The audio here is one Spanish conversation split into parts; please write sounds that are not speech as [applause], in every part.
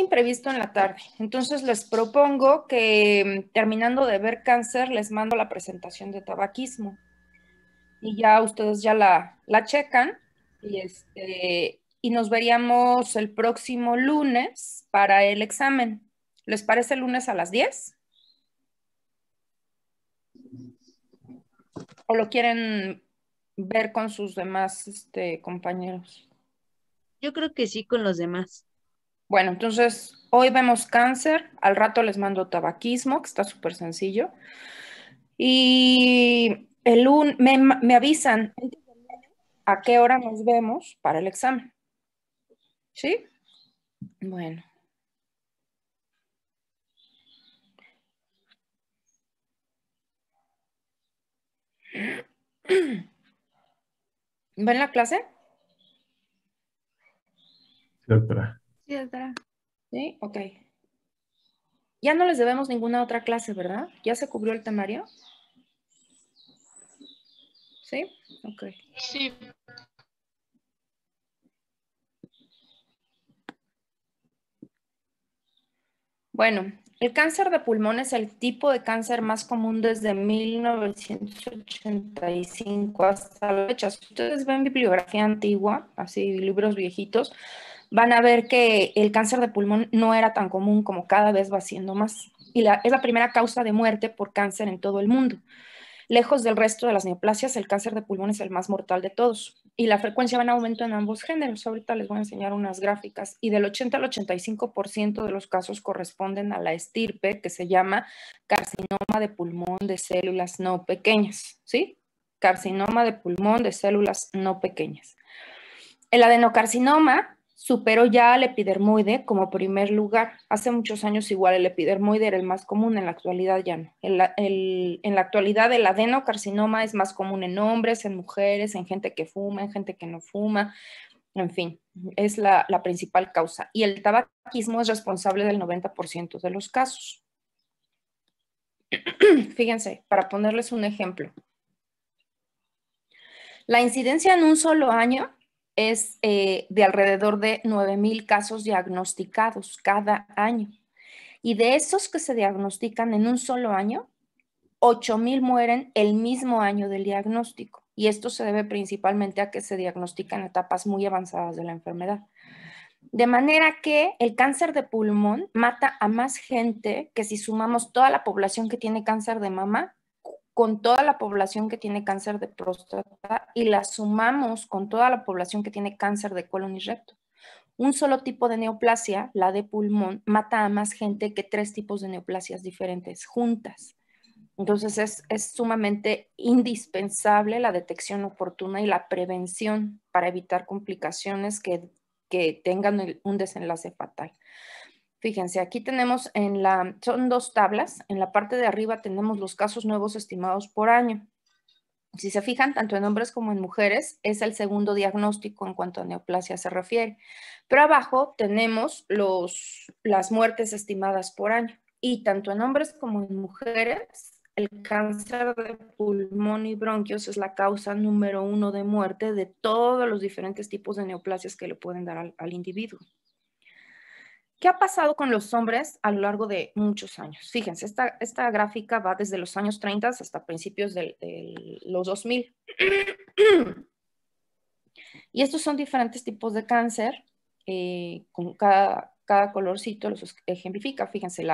imprevisto en la tarde. Entonces les propongo que terminando de ver cáncer, les mando la presentación de tabaquismo. Y ya ustedes ya la, checan. Este, y, nos veríamos el próximo lunes para el examen. ¿Les parece lunes a las 10? ¿O lo quieren ver con sus demás este, compañeros? Yo creo que sí con los demás. Bueno, entonces hoy vemos cáncer, al rato les mando tabaquismo, que está súper sencillo. Y el me, avisan a qué hora nos vemos para el examen. ¿Sí? Bueno. ¿Ven la clase? doctora. Sí, ok. Ya no les debemos ninguna otra clase, ¿verdad? ¿Ya se cubrió el temario? ¿Sí? Ok. Sí. Bueno, el cáncer de pulmón es el tipo de cáncer más común desde 1985 hasta la fecha. ustedes ven bibliografía antigua, así libros viejitos, van a ver que el cáncer de pulmón no era tan común como cada vez va siendo más. Y es la primera causa de muerte por cáncer en todo el mundo. Lejos del resto de las neoplasias, el cáncer de pulmón es el más mortal de todos. Y la frecuencia va en aumento en ambos géneros. Ahorita les voy a enseñar unas gráficas. Y del 80 al 85% de los casos corresponden a la estirpe que se llama carcinoma de pulmón de células no pequeñas. ¿Sí? Carcinoma de pulmón de células no pequeñas. El adenocarcinoma superó ya al epidermoide como primer lugar. Hace muchos años igual el epidermoide era el más común, en la actualidad ya no. en la actualidad el adenocarcinoma es más común en hombres, en mujeres, en gente que fuma, en gente que no fuma, en fin, es la, la principal causa. Y el tabaquismo es responsable del 90% de los casos. [clears throat] Fíjense, para ponerles un ejemplo. La incidencia en un solo año es eh, de alrededor de 9.000 casos diagnosticados cada año. Y de esos que se diagnostican en un solo año, 8.000 mueren el mismo año del diagnóstico. Y esto se debe principalmente a que se diagnostican etapas muy avanzadas de la enfermedad. De manera que el cáncer de pulmón mata a más gente que si sumamos toda la población que tiene cáncer de mama con toda la población que tiene cáncer de próstata y la sumamos con toda la población que tiene cáncer de colon y recto. Un solo tipo de neoplasia, la de pulmón, mata a más gente que tres tipos de neoplasias diferentes juntas. Entonces es, sumamente indispensable la detección oportuna y la prevención para evitar complicaciones que tengan un desenlace fatal. Fíjense, aquí tenemos en la, son dos tablas, en la parte de arriba tenemos los casos nuevos estimados por año. Si se fijan, tanto en hombres como en mujeres es el segundo diagnóstico en cuanto a neoplasia se refiere. Pero abajo tenemos las muertes estimadas por año. Y tanto en hombres como en mujeres, el cáncer de pulmón y bronquios es la causa número uno de muerte de todos los diferentes tipos de neoplasias que le pueden dar al individuo. ¿Qué ha pasado con los hombres a lo largo de muchos años? Fíjense, esta, esta gráfica va desde los años 30 hasta principios de los 2000. [clears throat] Y estos son diferentes tipos de cáncer, eh, con cada, cada colorcito los ejemplifica. Fíjense,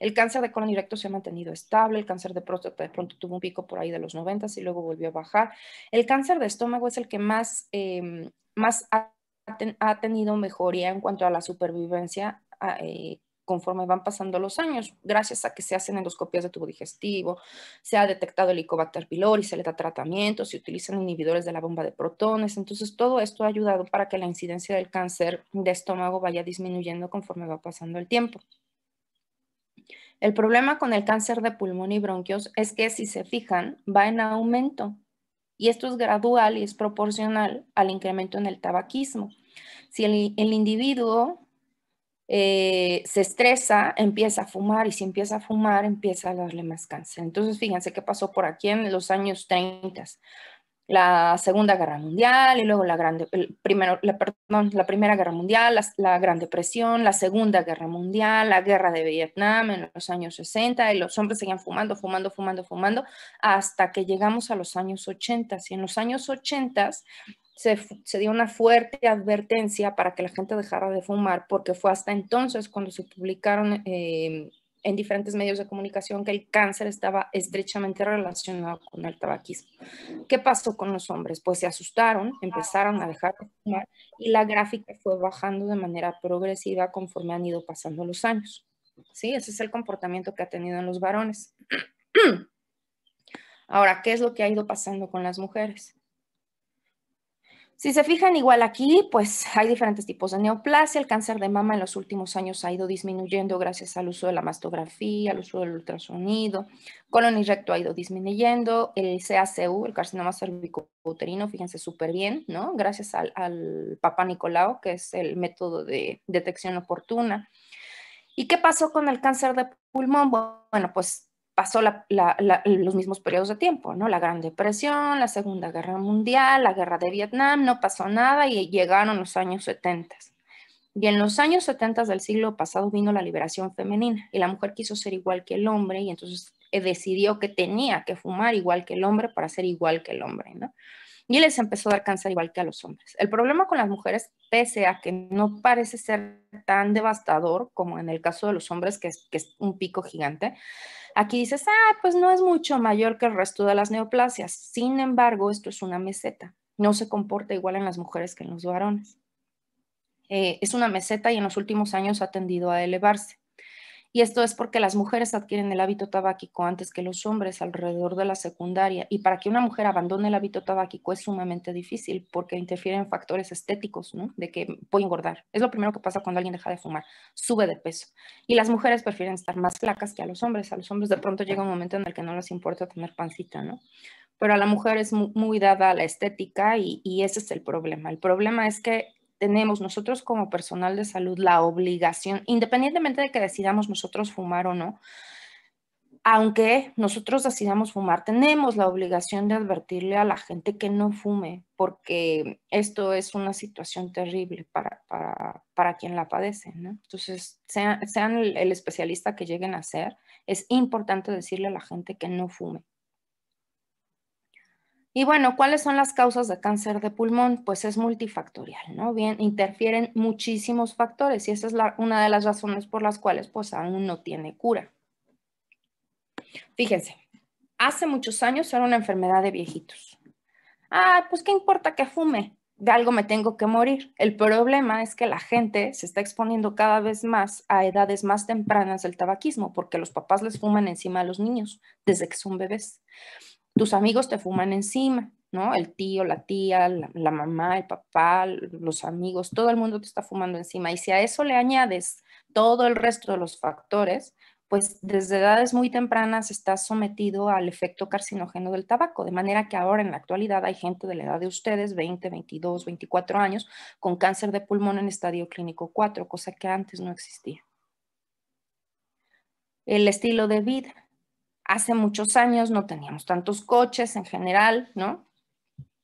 el cáncer de colon directo se ha mantenido estable, el cáncer de próstata de pronto tuvo un pico por ahí de los 90 y luego volvió a bajar. El cáncer de estómago es el que más, em, más ha, tenido mejoría en cuanto a la supervivencia Ah, eh, conforme van pasando los años, gracias a que se hacen endoscopias de tubo digestivo, se ha detectado el Helicobacter pylori, se le da tratamiento, se utilizan inhibidores de la bomba de protones. Entonces, todo esto ha ayudado para que la incidencia del cáncer de estómago vaya disminuyendo conforme va pasando el tiempo. El problema con el cáncer de pulmón y bronquios es que, si se fijan, va en aumento. Y esto es gradual y es proporcional al incremento en el tabaquismo. Si el individuo eh, se estresa, empieza a fumar y si empieza a fumar, empieza a darle más cáncer. Entonces, fíjense qué pasó por aquí en los años 30 la Segunda Guerra Mundial y luego la, grande, el primero, la, perdón, la Primera Guerra Mundial, la, Gran Depresión, la Segunda Guerra Mundial, la Guerra de Vietnam en los años 60 y los hombres seguían fumando, fumando, fumando, fumando hasta que llegamos a los años 80. Y en los años 80 se, se dio una fuerte advertencia para que la gente dejara de fumar porque fue hasta entonces cuando se publicaron... Em, en diferentes medios de comunicación que el cáncer estaba estrechamente relacionado con el tabaquismo. ¿Qué pasó con los hombres? Pues se asustaron, empezaron a dejar de fumar y la gráfica fue bajando de manera progresiva conforme han ido pasando los años. ¿Sí? Ese es el comportamiento que ha tenido en los varones. [clears throat] Ahora, ¿qué es lo que ha ido pasando con las mujeres? Si se fijan igual aquí, pues hay diferentes tipos de neoplasia. El cáncer de mama en los últimos años ha ido disminuyendo gracias al uso de la mastografía, al uso del ultrasonido. Colon y recto ha ido disminuyendo. El CACU, el carcinoma cervicouterino, fíjense súper bien, ¿no? Gracias al, al papá Nicolau, que es el método de detección oportuna. ¿Y qué pasó con el cáncer de pulmón? Bueno, pues pasó los mismos periodos de tiempo, ¿no? La Gran Depresión, la Segunda Guerra Mundial, la Guerra de Vietnam, no pasó nada y llegaron los años 70. Y en los años 70 del siglo pasado vino la liberación femenina y la mujer quiso ser igual que el hombre y entonces eh, decidió que tenía que fumar igual que el hombre para ser igual que el hombre, ¿no? y les empezó a dar cáncer igual que a los hombres. El problema con las mujeres, pese a que no parece ser tan devastador como en el caso de los hombres, que es, que es un pico gigante, aquí dices, ah, pues no es mucho mayor que el resto de las neoplasias. Sin embargo, esto es una meseta. No se comporta igual en las mujeres que en los varones. Eh, es una meseta y en los últimos años ha tendido a elevarse. Y esto es porque las mujeres adquieren el hábito tabáquico antes que los hombres alrededor de la secundaria. Y para que una mujer abandone el hábito tabáquico es sumamente difícil porque interfieren factores estéticos, ¿no? De que puede engordar. Es lo primero que pasa cuando alguien deja de fumar, sube de peso. Y las mujeres prefieren estar más flacas que a los hombres. A los hombres de pronto llega un momento en el que no les importa tener pancita, ¿no? Pero a la mujer es muy, dada la estética y ese es el problema. El problema es que tenemos nosotros como personal de salud la obligación, independientemente de que decidamos nosotros fumar o no, aunque nosotros decidamos fumar, tenemos la obligación de advertirle a la gente que no fume, porque esto es una situación terrible para, para, quien la padece. Entonces, sean, el especialista que lleguen a ser, es importante decirle a la gente que no fume. Y bueno, ¿cuáles son las causas de cáncer de pulmón? Pues es multifactorial, ¿no? Bien, interfieren muchísimos factores y esa es una de las razones por las cuales pues aún no tiene cura. Fíjense, hace muchos años era una enfermedad de viejitos. Ah, pues qué importa que fume, de algo me tengo que morir. El problema es que la gente se está exponiendo cada vez más a edades más tempranas del tabaquismo porque los papás les fuman encima a los niños desde que son bebés tus amigos te fuman encima, ¿no? El tío, la tía, la, mamá, el papá, los amigos, todo el mundo te está fumando encima. Y si a eso le añades todo el resto de los factores, pues desde edades muy tempranas estás sometido al efecto carcinógeno del tabaco, de manera que ahora en la actualidad hay gente de la edad de ustedes, 20, 22, 24 años, con cáncer de pulmón en estadio clínico 4, cosa que antes no existía. El estilo de vida, hace muchos años no teníamos tantos coches en general, ¿no?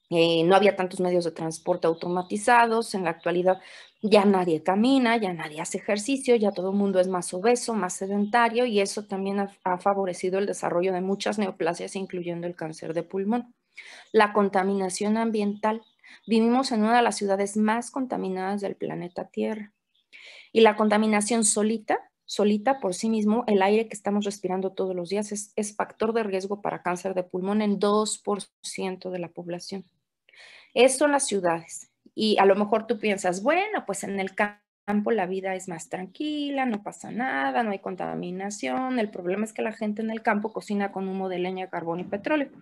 Eh, no había tantos medios de transporte automatizados, en la actualidad ya nadie camina, ya nadie hace ejercicio, ya todo el mundo es más obeso, más sedentario y eso también ha, ha favorecido el desarrollo de muchas neoplasias, incluyendo el cáncer de pulmón. La contaminación ambiental. Vivimos en una de las ciudades más contaminadas del planeta Tierra. Y la contaminación solita solita por sí mismo, el aire que estamos respirando todos los días es, factor de riesgo para cáncer de pulmón en 2% de la población. Eso en las ciudades. Y a lo mejor tú piensas, bueno, pues en el campo la vida es más tranquila, no pasa nada, no hay contaminación. El problema es que la gente en el campo cocina con humo de leña, carbón y petróleo.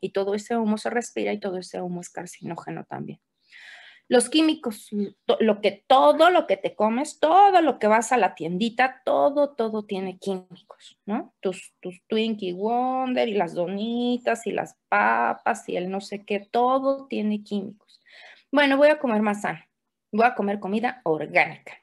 Y todo ese humo se respira y todo ese humo es carcinógeno también los químicos, lo que todo lo que te comes, todo lo que vas a la tiendita, todo, todo tiene químicos, ¿no? Tus, tus Twinkie Wonder y las donitas y las papas y el no sé qué, todo tiene químicos. Bueno, voy a comer más sano, voy a comer comida orgánica.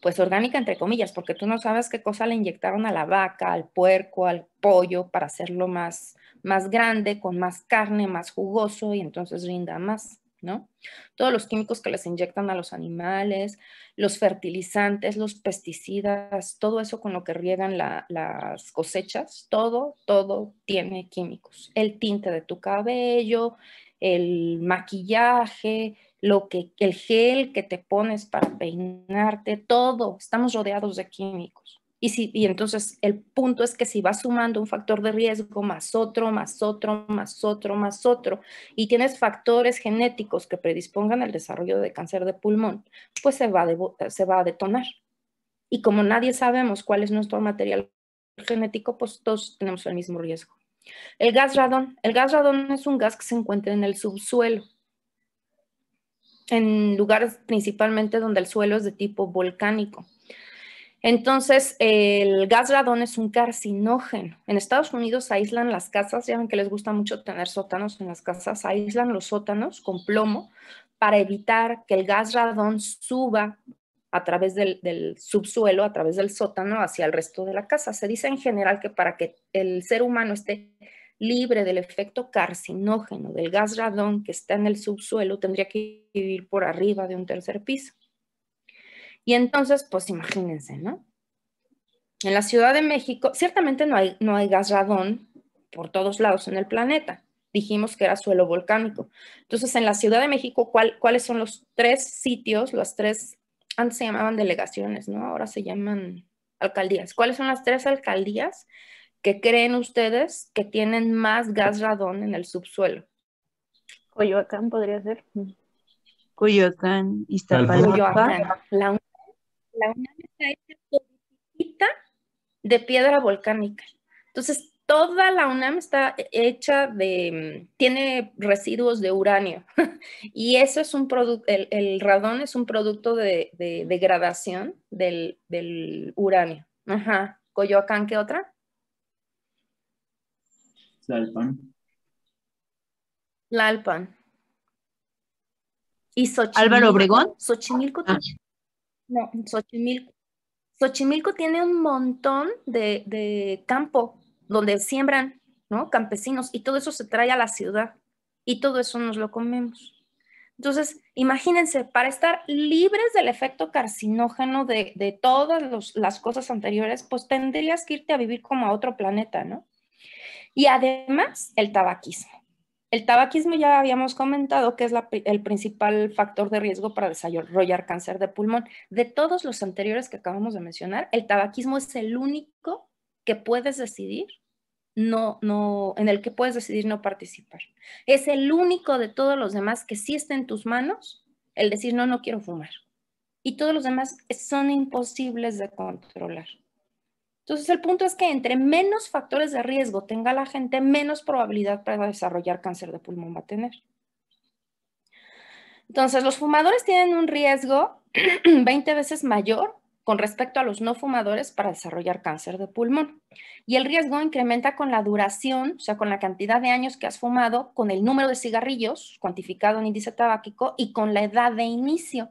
Pues orgánica entre comillas, porque tú no sabes qué cosa le inyectaron a la vaca, al puerco, al pollo para hacerlo más, más grande, con más carne, más jugoso y entonces rinda más. Todos los químicos que les inyectan a los animales, los fertilizantes, los pesticidas, todo eso con lo que riegan las cosechas, todo, todo tiene químicos. El tinte de tu cabello, el maquillaje, lo que, el gel que te pones para peinarte, todo, estamos rodeados de químicos. Y, entonces el punto es que si vas sumando un factor de riesgo más otro, más otro, más otro, más otro, y tienes factores genéticos que predispongan al desarrollo de cáncer de pulmón, pues se va, eh, se va a detonar. Y como nadie sabemos cuál es nuestro material genético, pues todos tenemos el mismo riesgo. El gas radón. El gas radón es un gas que se encuentra en el subsuelo, en lugares principalmente donde el suelo es de tipo volcánico. Entonces, el gas radón es un carcinógeno. En Estados Unidos aíslan las casas, ya ven que les gusta mucho tener sótanos en las casas, aíslan los sótanos con plomo para evitar que el gas radón suba a través del, del subsuelo, a través del sótano, hacia el resto de la casa. Se dice en general que para que el ser humano esté libre del efecto carcinógeno del gas radón que está en el subsuelo, tendría que vivir por arriba de un tercer piso. Y entonces, pues imagínense, ¿no? En la Ciudad de México, ciertamente no hay, no hay gas radón por todos lados en el planeta. Dijimos que era suelo volcánico. Entonces, en la Ciudad de México, ¿cuáles son los tres sitios, las tres, antes se llamaban delegaciones, ¿no? Ahora se llaman alcaldías. ¿Cuáles son las tres alcaldías que creen ustedes que tienen más gas radón en el subsuelo? Coyoacán podría ser. Coyoacán, Iztapalapa. Coyoacán, la la UNAM está hecha de piedra volcánica. Entonces, toda la UNAM está hecha de, mm, tiene residuos de uranio [laughs] y eso es un producto, el, radón es un producto de, degradación del, uranio. Ajá. Coyoacán, ¿qué otra? La ALPAN. Y Álvaro Obregón. Xochimilco. Ah. No, Xochimilco. Xochimilco tiene un montón de, campo donde siembran, ¿no? Campesinos, y todo eso se trae a la ciudad, y todo eso nos lo comemos. Entonces, imagínense, para estar libres del efecto carcinógeno de, todas las cosas anteriores, pues tendrías que irte a vivir como a otro planeta, ¿no? Y además, el tabaquismo. El tabaquismo ya habíamos comentado que es el principal factor de riesgo para desarrollar cáncer de pulmón. De todos los anteriores que acabamos de mencionar, el tabaquismo es el único que puedes decidir no, no, en el que puedes decidir no participar. Es el único de todos los demás que sí está en tus manos el decir no, no quiero fumar. Y todos los demás son imposibles de controlar. Entonces, el punto es que entre menos factores de riesgo tenga la gente, menos probabilidad para desarrollar cáncer de pulmón va a tener. Entonces, los fumadores tienen un riesgo 20 [clears throat] veces mayor con respecto a los no fumadores para desarrollar cáncer de pulmón. Y el riesgo incrementa con la duración, o sea, con la cantidad de años que has fumado, con el número de cigarrillos cuantificado en índice tabáquico y con la edad de inicio.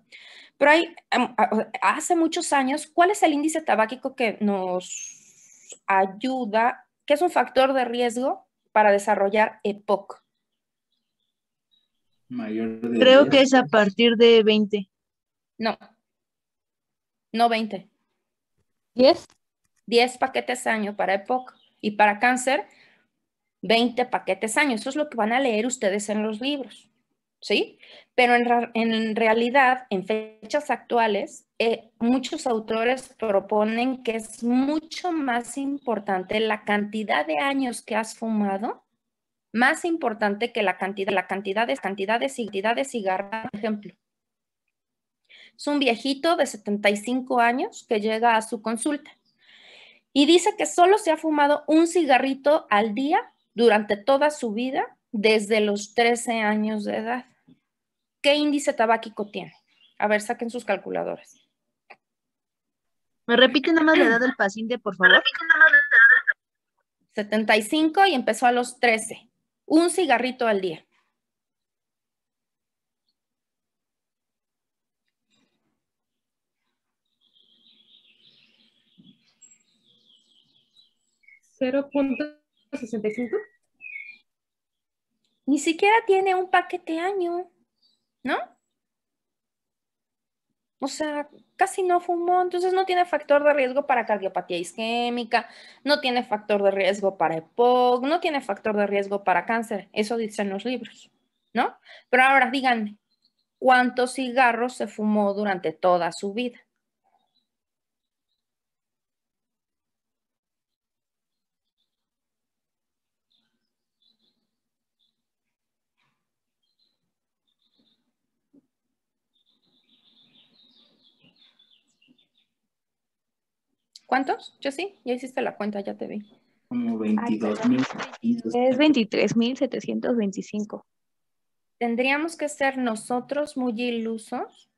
Pero hay, em, hace muchos años, ¿cuál es el índice tabáquico que nos ayuda, que es un factor de riesgo para desarrollar EPOC? Creo que es a partir de 20. No, no 20. ¿10? 10 paquetes año para EPOC y para cáncer 20 paquetes año. Eso es lo que van a leer ustedes en los libros. ¿sí? Pero en, realidad, en fechas actuales, eh, muchos autores proponen que es mucho más importante la cantidad de años que has fumado, más importante que la cantidad, la cantidad de cantidades de por ejemplo. Es un viejito de 75 años que llega a su consulta y dice que solo se ha fumado un cigarrito al día durante toda su vida desde los 13 años de edad. ¿Qué índice tabáquico tiene? A ver, saquen sus calculadoras. ¿Me repite nada más la edad del paciente, por favor? 75 y empezó a los 13. Un cigarrito al día. ¿0.65? Ni siquiera tiene un paquete año. ¿no? O sea, casi no fumó, entonces no tiene factor de riesgo para cardiopatía isquémica, no tiene factor de riesgo para EPOC, no tiene factor de riesgo para cáncer, eso dicen los libros, ¿no? Pero ahora díganme, ¿cuántos cigarros se fumó durante toda su vida? ¿Cuántos? Yo sí, ya hiciste la cuenta, ya te vi. Como 22.000. Es 23.725. Tendríamos que ser nosotros muy ilusos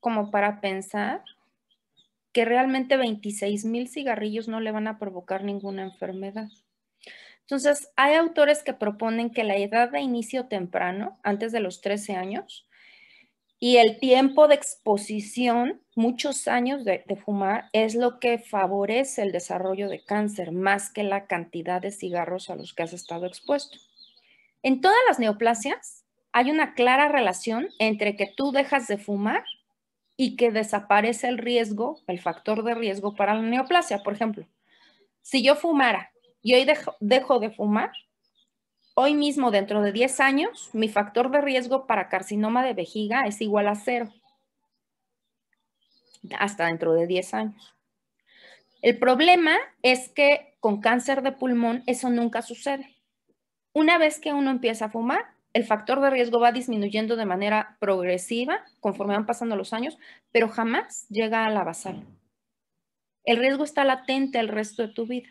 como para pensar que realmente 26.000 cigarrillos no le van a provocar ninguna enfermedad. Entonces, hay autores que proponen que la edad de inicio temprano, antes de los 13 años, y el tiempo de exposición, muchos años de, fumar, es lo que favorece el desarrollo de cáncer, más que la cantidad de cigarros a los que has estado expuesto. En todas las neoplasias hay una clara relación entre que tú dejas de fumar y que desaparece el riesgo, el factor de riesgo para la neoplasia. Por ejemplo, si yo fumara y hoy dejo de fumar, hoy mismo, dentro de 10 años, mi factor de riesgo para carcinoma de vejiga es igual a cero. Hasta dentro de 10 años. El problema es que con cáncer de pulmón eso nunca sucede. Una vez que uno empieza a fumar, el factor de riesgo va disminuyendo de manera progresiva conforme van pasando los años, pero jamás llega a la basal. El riesgo está latente el resto de tu vida.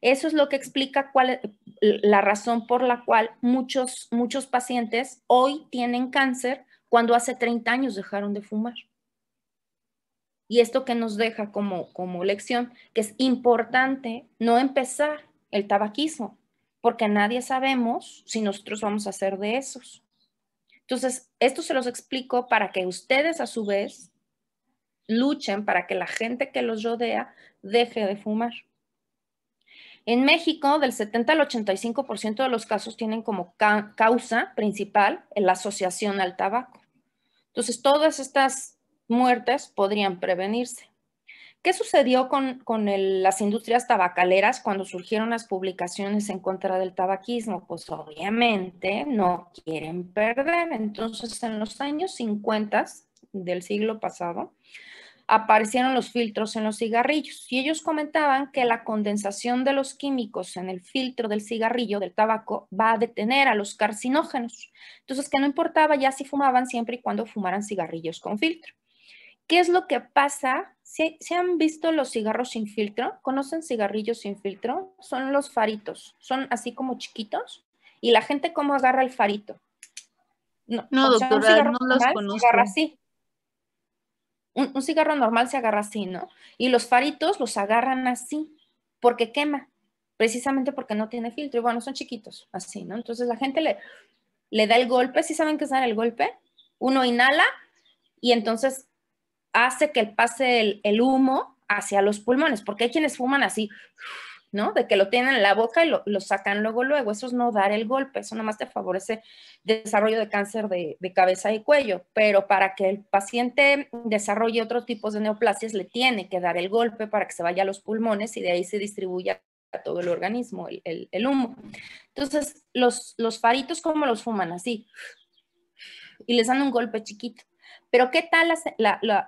Eso es lo que explica cuál, e, la razón por la cual muchos, muchos pacientes hoy tienen cáncer cuando hace 30 años dejaron de fumar. Y esto que nos deja como, como lección, que es importante no empezar el tabaquismo, porque nadie sabemos si nosotros vamos a ser de esos. Entonces, esto se los explico para que ustedes a su vez luchen para que la gente que los rodea deje de fumar. En México, del 70 al 85% de los casos tienen como causa principal la asociación al tabaco. Entonces, todas estas muertes podrían prevenirse. ¿Qué sucedió con, las industrias tabacaleras cuando surgieron las publicaciones en contra del tabaquismo? Pues obviamente no quieren perder. Entonces, en los años 50 del siglo pasado, aparecieron los filtros en los cigarrillos y ellos comentaban que la condensación de los químicos en el filtro del cigarrillo, del tabaco, va a detener a los carcinógenos. Entonces, que no importaba ya si fumaban siempre y cuando fumaran cigarrillos con filtro. ¿Qué es lo que pasa? ¿Se, ¿Se han visto los cigarros sin filtro? ¿Conocen cigarrillos sin filtro? Son los faritos, son así como chiquitos y la gente cómo agarra el farito. No, no doctora, no los así un, cigarro normal se agarra así, ¿no? Y los faritos los agarran así, porque quema, precisamente porque no tiene filtro. Y bueno, son chiquitos, así, ¿no? Entonces la gente le, le da el golpe, ¿sí saben qué es dar el golpe? Uno inhala y entonces hace que pase el, el humo hacia los pulmones, porque hay quienes fuman así, ¿no? De que lo tienen en la boca y lo, sacan luego, luego. Eso es no dar el golpe, eso nomás te favorece desarrollo de cáncer de, cabeza y cuello. Pero para que el paciente desarrolle otros tipos de neoplasias, le tiene que dar el golpe para que se vaya a los pulmones y de ahí se distribuya a todo el organismo el, humo. Entonces, los, los faritos, como los fuman? Así. Y les dan un golpe chiquito. Pero ¿qué tal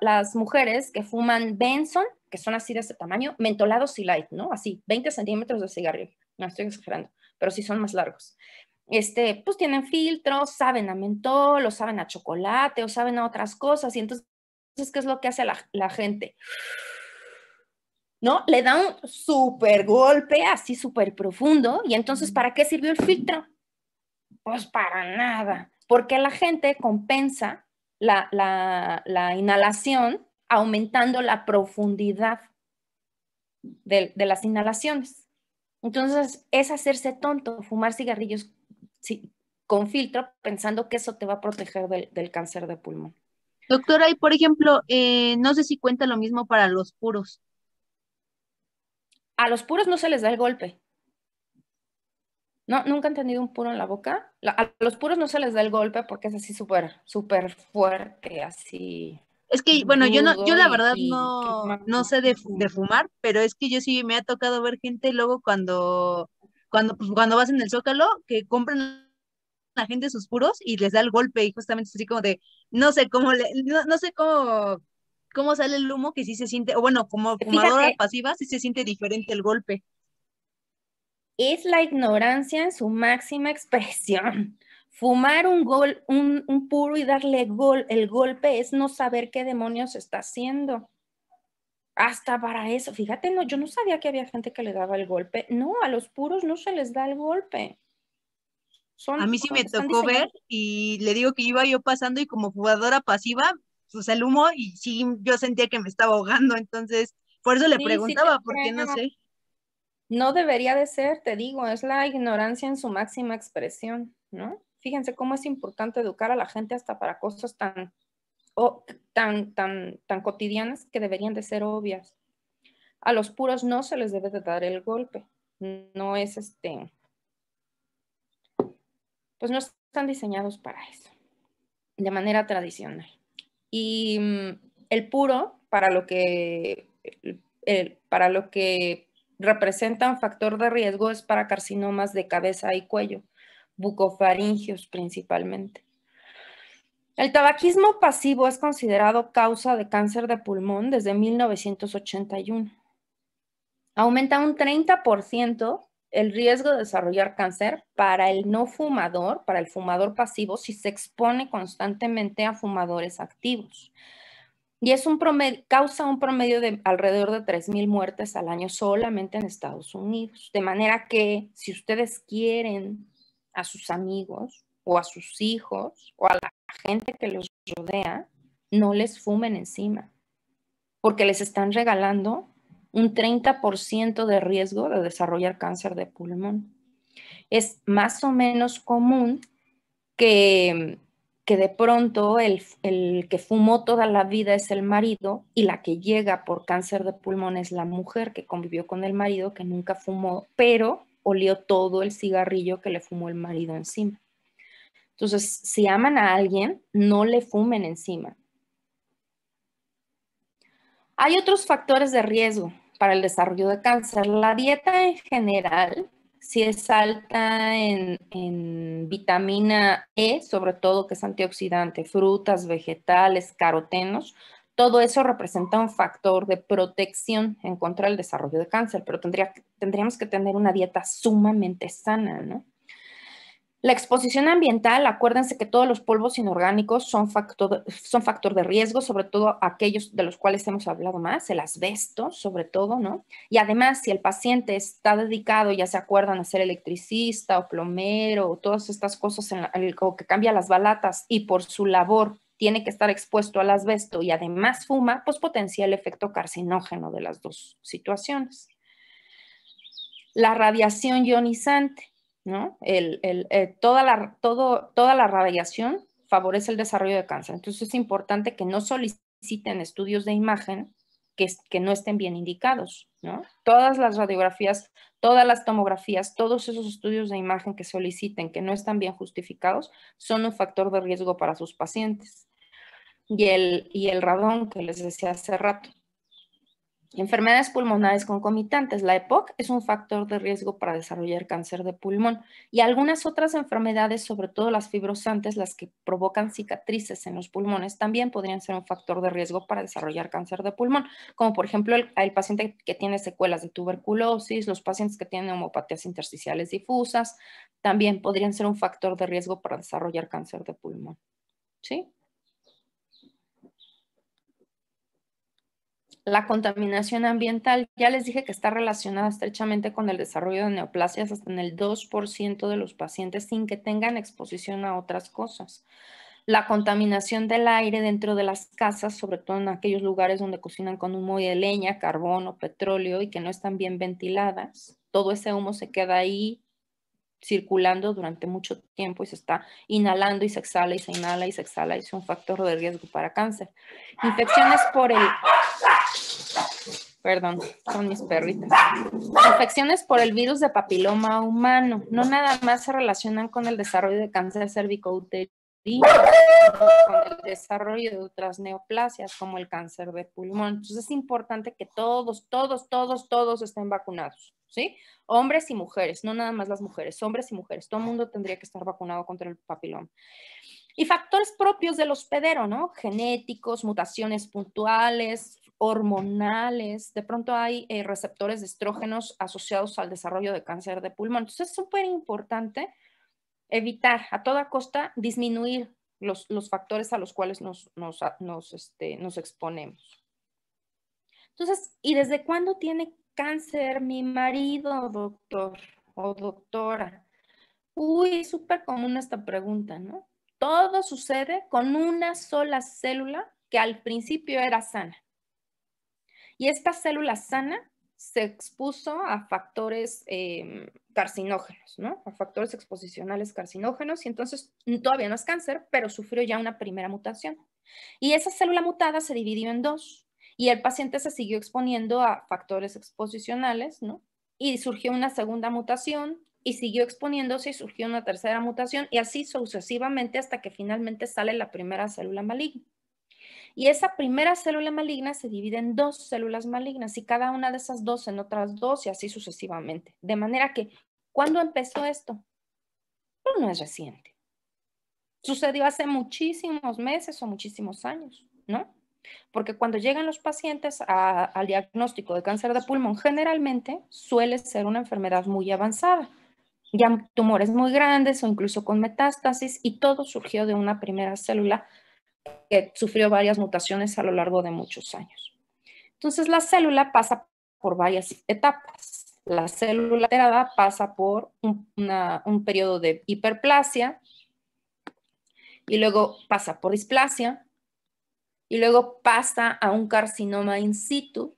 las, mujeres que fuman Benson, que son así de este tamaño, mentolados y light, ¿no? Así, 20 centímetros de cigarrillo. No estoy exagerando, pero sí son más largos. Este, pues tienen filtros, saben a mentol, o saben a chocolate, o saben a otras cosas. Y entonces, ¿qué es lo que hace la, la gente? ¿No? Le da un súper golpe, así súper profundo. Y entonces, ¿para qué sirvió el filtro? Pues para nada, porque la gente compensa la, inhalación aumentando la profundidad de, las inhalaciones. Entonces, es hacerse tonto, fumar cigarrillos sí, con filtro, pensando que eso te va a proteger del, cáncer de pulmón. Doctora, y por ejemplo, eh, no sé si cuenta lo mismo para los puros. A los puros no se les da el golpe. No, nunca han tenido un puro en la boca. a los puros no se les da el golpe porque es así súper, súper fuerte, así. Es que, bueno, yo no, yo la verdad no, no sé de, fumar, pero es que yo sí me ha tocado ver gente luego cuando, cuando, pues, cuando vas en el Zócalo, que compran la gente sus puros y les da el golpe y justamente así como de, no sé cómo, le, no, sé cómo, cómo sale el humo que sí se siente, o bueno, como fumadora pasiva sí se siente diferente el golpe es la ignorancia en su máxima expresión. [laughs] Fumar un, gol, un, puro y darle gol, el golpe es no saber qué demonios está haciendo. Hasta para eso, fíjate, no, yo no sabía que había gente que le daba el golpe. No, a los puros no se les da el golpe. a mí sí me tocó ver y le digo que iba yo pasando y como jugadora pasiva, pues el humo y sí, yo sentía que me estaba ahogando, entonces por eso le preguntaba, porque no sé. No debería de ser, te digo, es la ignorancia en su máxima expresión, ¿no? Fíjense cómo es importante educar a la gente hasta para cosas tan, tan, tan, tan cotidianas que deberían de ser obvias. A los puros no se les debe de dar el golpe. No es este, pues no están diseñados para eso, de manera tradicional. Y mm, el puro, para lo que, para lo que representan factor de riesgo es para carcinomas de cabeza y cuello, bucofaringios principalmente. El tabaquismo pasivo es considerado causa de cáncer de pulmón desde 1981. Aumenta un 30% el riesgo de desarrollar cáncer para el no fumador, para el fumador pasivo, si se expone constantemente a fumadores activos. Y es un promedio, causa un promedio de alrededor de 3.000 muertes al año solamente en Estados Unidos. De manera que si ustedes quieren a sus amigos o a sus hijos o a la gente que los rodea, no les fumen encima, porque les están regalando un 30% de riesgo de desarrollar cáncer de pulmón. Es más o menos común que que de pronto el, que fumó toda la vida es el marido y la que llega por cáncer de pulmón es la mujer que convivió con el marido que nunca fumó, pero olió todo el cigarrillo que le fumó el marido encima. Entonces, si aman a alguien, no le fumen encima. Hay otros factores de riesgo para el desarrollo de cáncer. La dieta en general si es alta en, vitamina E, sobre todo que es antioxidante, frutas, vegetales, carotenos. Todo eso representa un factor de protección en contra del desarrollo de cáncer, pero tendríamos que tener una dieta sumamente sana, ¿no? La exposición ambiental, acuérdense que todos los polvos inorgánicos son factor, son factor de riesgo, sobre todo aquellos de los cuales hemos hablado más, el asbesto sobre todo, ¿no? Y además, si el paciente está dedicado, ya se acuerdan, a ser electricista o plomero o todas estas cosas, en el que cambia las balatas y por su labor tiene que estar expuesto al asbesto y además fuma, pues potencia el efecto carcinógeno de las dos situaciones. La radiación ionizante eh, toda, la, todo, la radiación favorece el desarrollo de cáncer. Entonces es importante que no soliciten estudios de imagen que, no estén bien indicados. Todas las radiografías, todas las tomografías, todos esos estudios de imagen que soliciten que no están bien justificados son un factor de riesgo para sus pacientes. Y el, y el radón que les decía hace rato. Enfermedades pulmonares concomitantes. La EPOC es un factor de riesgo para desarrollar cáncer de pulmón y algunas otras enfermedades, sobre todo las fibrosantes, las que provocan cicatrices en los pulmones, también podrían ser un factor de riesgo para desarrollar cáncer de pulmón, como por ejemplo el, paciente que tiene secuelas de tuberculosis, los pacientes que tienen homopatías intersticiales difusas, también podrían ser un factor de riesgo para desarrollar cáncer de pulmón. ¿Sí? La contaminación ambiental, ya les dije que está relacionada estrechamente con el desarrollo de neoplasias hasta en el 2% de los pacientes sin que tengan exposición a otras cosas. La contaminación del aire dentro de las casas, sobre todo en aquellos lugares donde cocinan con humo de leña, carbón o petróleo y que no están bien ventiladas. Todo ese humo se queda ahí circulando durante mucho tiempo y se está inhalando y se exhala y se inhala y se exhala y es un factor de riesgo para cáncer. Infecciones por el Perdón, son mis perritas. Infecciones por el virus de papiloma humano no nada más se relacionan con el desarrollo de cáncer uterino, con el desarrollo de otras neoplasias como el cáncer de pulmón. Entonces es importante que todos, todos, todos, todos estén vacunados, ¿sí? Hombres y mujeres, no nada más las mujeres, hombres y mujeres. Todo el mundo tendría que estar vacunado contra el papiloma y factores propios del hospedero, ¿no? Genéticos, mutaciones puntuales, hormonales, de pronto hay eh, receptores de estrógenos asociados al desarrollo de cáncer de pulmón. Entonces es súper importante evitar a toda costa disminuir los, factores a los cuales este, nos, exponemos. Entonces, ¿y desde cuándo tiene cáncer mi marido, doctor o doctora? Uy, súper común esta pregunta, ¿no? Todo sucede con una sola célula que al principio era sana y esta célula sana se expuso a factores em, carcinógenos, ¿no? A factores exposicionales carcinógenos y entonces mm, todavía no es cáncer, pero sufrió ya una primera mutación. Y esa célula mutada se dividió en dos y el paciente se siguió exponiendo a factores exposicionales, ¿no? Y surgió una segunda mutación y siguió exponiéndose y surgió una tercera mutación y así sucesivamente hasta que finalmente sale la primera célula maligna. Y esa primera célula maligna se divide en dos células malignas y cada una de esas dos en otras dos y así sucesivamente. De manera que, ¿cuándo empezó esto? no es reciente. Sucedió hace muchísimos meses o muchísimos años, ¿no? Porque cuando llegan los pacientes al diagnóstico de cáncer de pulmón, generalmente suele ser una enfermedad muy avanzada, ya tumores muy grandes o incluso con metástasis, y todo surgió de una primera célula que sufrió varias mutaciones a lo largo de muchos años. Entonces la célula pasa por varias etapas. La célula alterada pasa por un periodo de hiperplasia y luego pasa por displasia y luego pasa a un carcinoma in situ,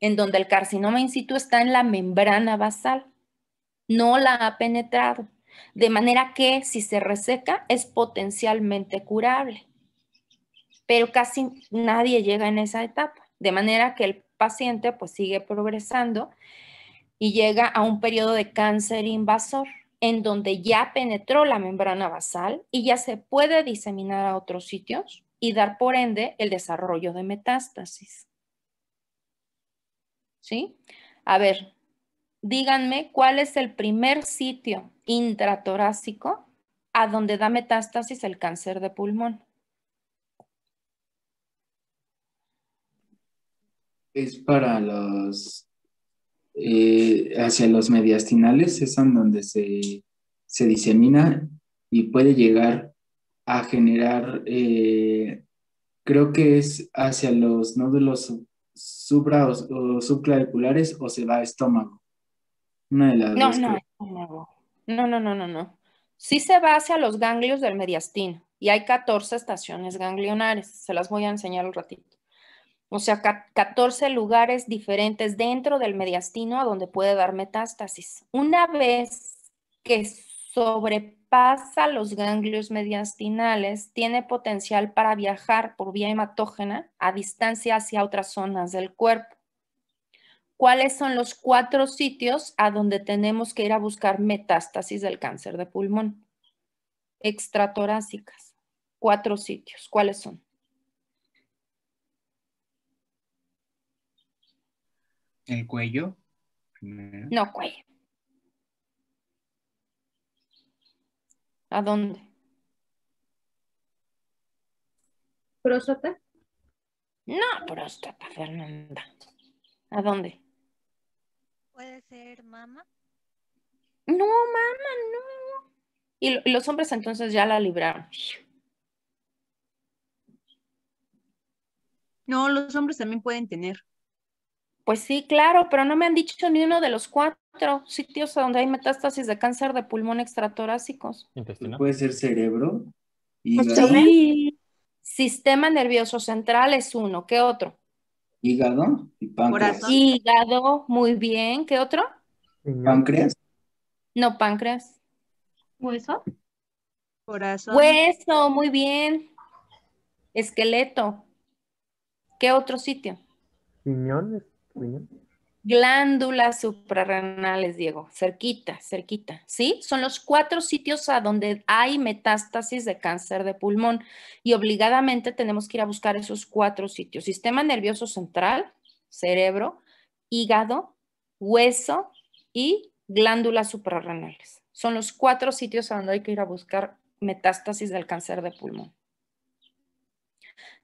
en donde el carcinoma in situ está en la membrana basal, no la ha penetrado, de manera que si se reseca es potencialmente curable pero casi nadie llega en esa etapa, de manera que el paciente pues sigue progresando y llega a un periodo de cáncer invasor en donde ya penetró la membrana basal y ya se puede diseminar a otros sitios y dar por ende el desarrollo de metástasis. ¿Sí? A ver, díganme cuál es el primer sitio intratorácico a donde da metástasis el cáncer de pulmón. es para los, eh, hacia los mediastinales, es donde se, disemina y puede llegar a generar, eh, creo que es hacia los nódulos supra o, subclaviculares o se va a estómago. no, no, no, no, no, no, no. Sí se va hacia los ganglios del mediastino y hay 14 estaciones ganglionares. Se las voy a enseñar un ratito o sea, 14 lugares diferentes dentro del mediastino a donde puede dar metástasis. Una vez que sobrepasa los ganglios mediastinales, tiene potencial para viajar por vía hematógena a distancia hacia otras zonas del cuerpo. ¿Cuáles son los cuatro sitios a donde tenemos que ir a buscar metástasis del cáncer de pulmón? Extratorácicas. Cuatro sitios. ¿Cuáles son? El cuello. No, cuello. ¿A dónde? ¿Próstata? No, próstata, Fernanda. ¿A dónde? ¿Puede ser mamá? No, mamá, no. Y los hombres entonces ya la libraron. No, los hombres también pueden tener. Pues sí, claro, pero no me han dicho ni uno de los cuatro sitios donde hay metástasis de cáncer de pulmón extratorácicos. ¿Puede ser cerebro? y pues Sistema nervioso central es uno. ¿Qué otro? Hígado y páncreas. Hígado, muy bien. ¿Qué otro? Páncreas. No, páncreas. ¿Hueso? Corazón. Hueso, muy bien. Esqueleto. ¿Qué otro sitio? Piñones. Glándulas suprarrenales, Diego, cerquita, cerquita, ¿sí? Son los cuatro sitios a donde hay metástasis de cáncer de pulmón y obligadamente tenemos que ir a buscar esos cuatro sitios. Sistema nervioso central, cerebro, hígado, hueso y glándulas suprarrenales. Son los cuatro sitios a donde hay que ir a buscar metástasis del cáncer de pulmón.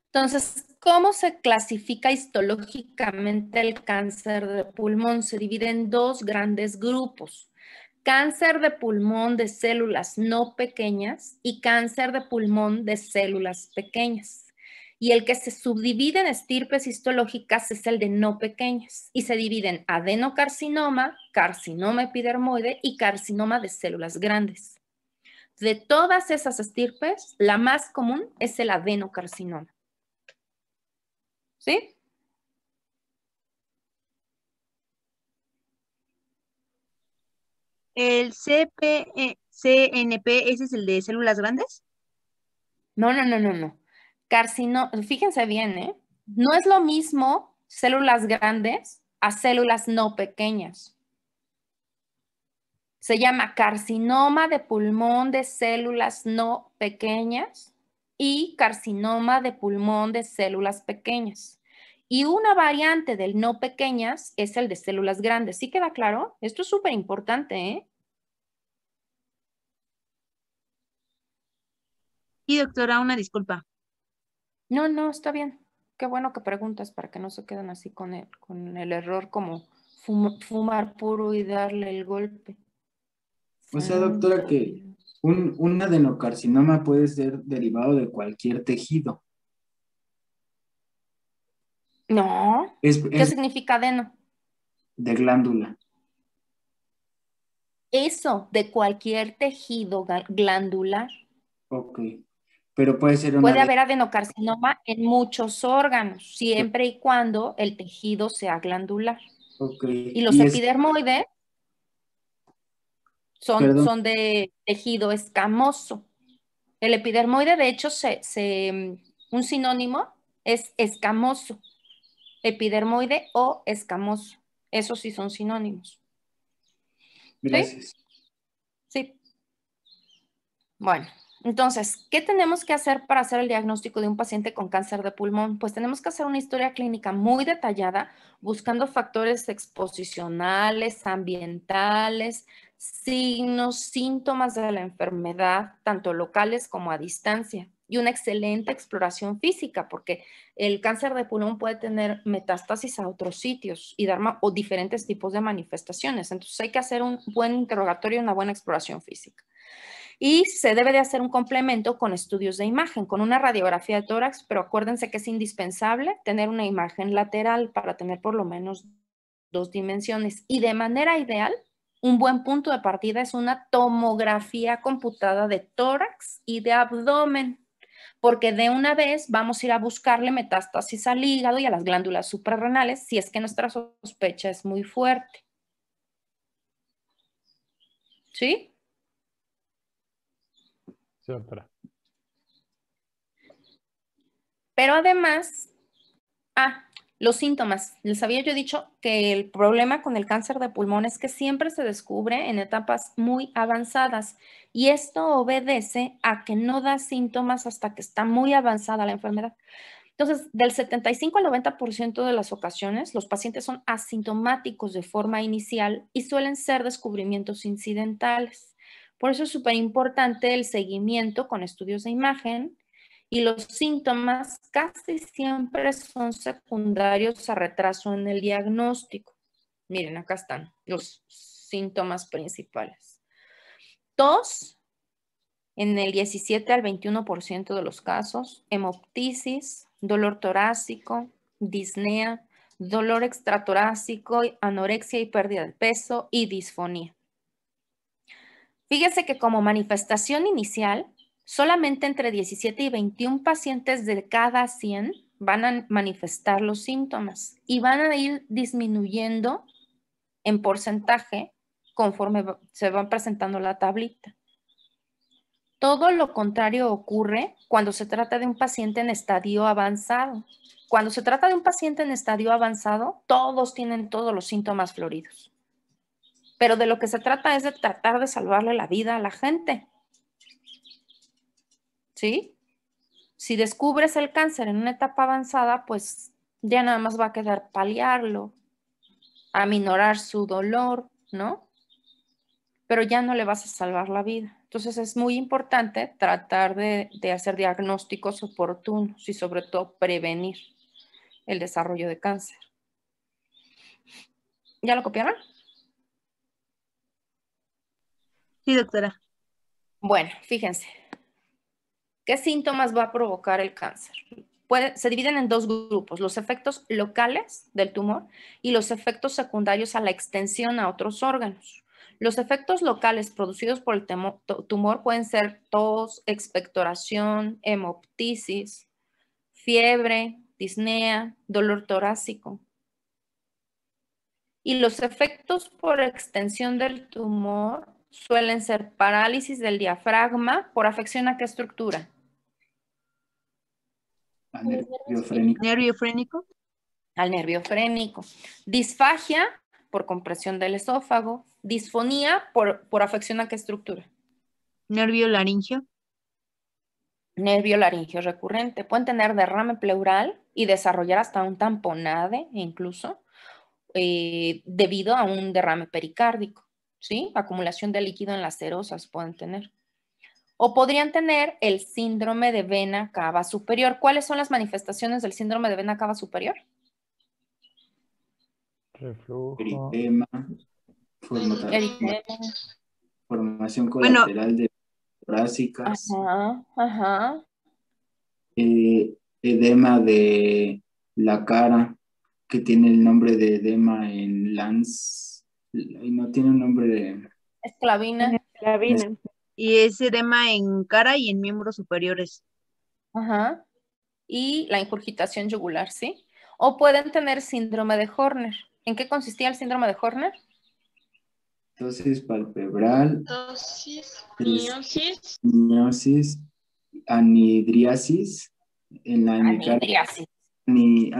Entonces, ¿cómo se clasifica histológicamente el cáncer de pulmón? Se divide en dos grandes grupos. Cáncer de pulmón de células no pequeñas y cáncer de pulmón de células pequeñas. Y el que se subdivide en estirpes histológicas es el de no pequeñas. Y se dividen adenocarcinoma, carcinoma epidermoide y carcinoma de células grandes. De todas esas estirpes, la más común es el adenocarcinoma. ¿El CP, eh, CNP, ese es el de células grandes? No, no, no, no, no. fíjense bien, ¿eh? No es lo mismo células grandes a células no pequeñas. Se llama carcinoma de pulmón de células no pequeñas y carcinoma de pulmón de células pequeñas. Y una variante del no pequeñas es el de células grandes. ¿Sí queda claro? Esto es súper importante. ¿eh? Y doctora, una disculpa. No, no, está bien. Qué bueno que preguntas para que no se queden así con el, con el error como fumar puro y darle el golpe. O sea, doctora, que un, un adenocarcinoma puede ser derivado de cualquier tejido. No. ¿Qué significa adeno? De glándula. Eso, de cualquier tejido glandular. Ok. Pero puede ser Puede haber adenocarcinoma en muchos órganos, siempre y cuando el tejido sea glandular. Ok. Y los epidermoides son, son, de tejido escamoso. El epidermoide, de hecho, mm, un sinónimo es escamoso epidermoide o escamoso. Eso sí son sinónimos. Gracias. ¿Sí? sí. Bueno, entonces, ¿qué tenemos que hacer para hacer el diagnóstico de un paciente con cáncer de pulmón? Pues tenemos que hacer una historia clínica muy detallada, buscando factores exposicionales, ambientales, signos, síntomas de la enfermedad, tanto locales como a distancia y una excelente exploración física, porque el cáncer de pulmón puede tener metástasis a otros sitios y dar o diferentes tipos de manifestaciones. Entonces hay que hacer un buen interrogatorio y una buena exploración física. Y se debe de hacer un complemento con estudios de imagen, con una radiografía de tórax, pero acuérdense que es indispensable tener una imagen lateral para tener por lo menos dos dimensiones. Y de manera ideal, un buen punto de partida es una tomografía computada de tórax y de abdomen porque de una vez vamos a ir a buscarle metástasis al hígado y a las glándulas suprarrenales si es que nuestra sospecha es muy fuerte. ¿Sí? Sí, Pero además, ah, los síntomas. Les había yo dicho que el problema con el cáncer de pulmón es que siempre se descubre en etapas muy avanzadas y esto obedece a que no da síntomas hasta que está muy avanzada la enfermedad. Entonces, del 75 al 90% de las ocasiones, los pacientes son asintomáticos de forma inicial y suelen ser descubrimientos incidentales. Por eso es súper importante el seguimiento con estudios de imagen y los síntomas casi siempre son secundarios a retraso en el diagnóstico. Miren, acá están los síntomas principales. Tos, en el 17 al 21% de los casos, hemoptisis, dolor torácico, disnea, dolor extratorácico, anorexia y pérdida de peso y disfonía. Fíjense que como manifestación inicial, solamente entre 17 y 21 pacientes de cada 100 van a manifestar los síntomas y van a ir disminuyendo en porcentaje conforme se van presentando la tablita. Todo lo contrario ocurre cuando se trata de un paciente en estadio avanzado. Cuando se trata de un paciente en estadio avanzado, todos tienen todos los síntomas floridos. Pero de lo que se trata es de tratar de salvarle la vida a la gente. ¿sí? Si descubres el cáncer en una etapa avanzada, pues ya nada más va a quedar paliarlo, aminorar su dolor, ¿no? Pero ya no le vas a salvar la vida. Entonces es muy importante tratar de, de hacer diagnósticos oportunos y sobre todo prevenir el desarrollo de cáncer. ¿Ya lo copiaron? Sí, doctora. Bueno, fíjense, ¿Qué síntomas va a provocar el cáncer? se dividen en dos grupos, los efectos locales del tumor y los efectos secundarios a la extensión a otros órganos. Los efectos locales producidos por el tumor pueden ser tos, expectoración, hemoptisis, fiebre, disnea, dolor torácico. Y los efectos por extensión del tumor suelen ser parálisis del diafragma por afección a qué estructura? Al nervio frénico. Al nervio frénico. Disfagia por compresión del esófago. Disfonía por, afección a qué estructura. Nervio laringio. Nervio laringio recurrente. Pueden tener derrame pleural y desarrollar hasta un tamponade incluso eh, debido a un derrame pericárdico. ¿Sí? Acumulación de líquido en las serosas pueden tener o podrían tener el síndrome de vena cava superior. ¿Cuáles son las manifestaciones del síndrome de vena cava superior? Reflujo. Eritema. Formación, colateral de torácicas. Ajá, eh, edema de la cara, que tiene el nombre de edema en Lance. Y no tiene un nombre de... Esclavina. Esclavina y es edema en cara y en miembros superiores. Ajá. Y la incurgitación yugular, ¿sí? O pueden tener síndrome de Horner. ¿En qué consistía el síndrome de Horner? Tosis palpebral. Tosis. miosis. Miosis, anidriasis. En la anidriasis. anidrosis.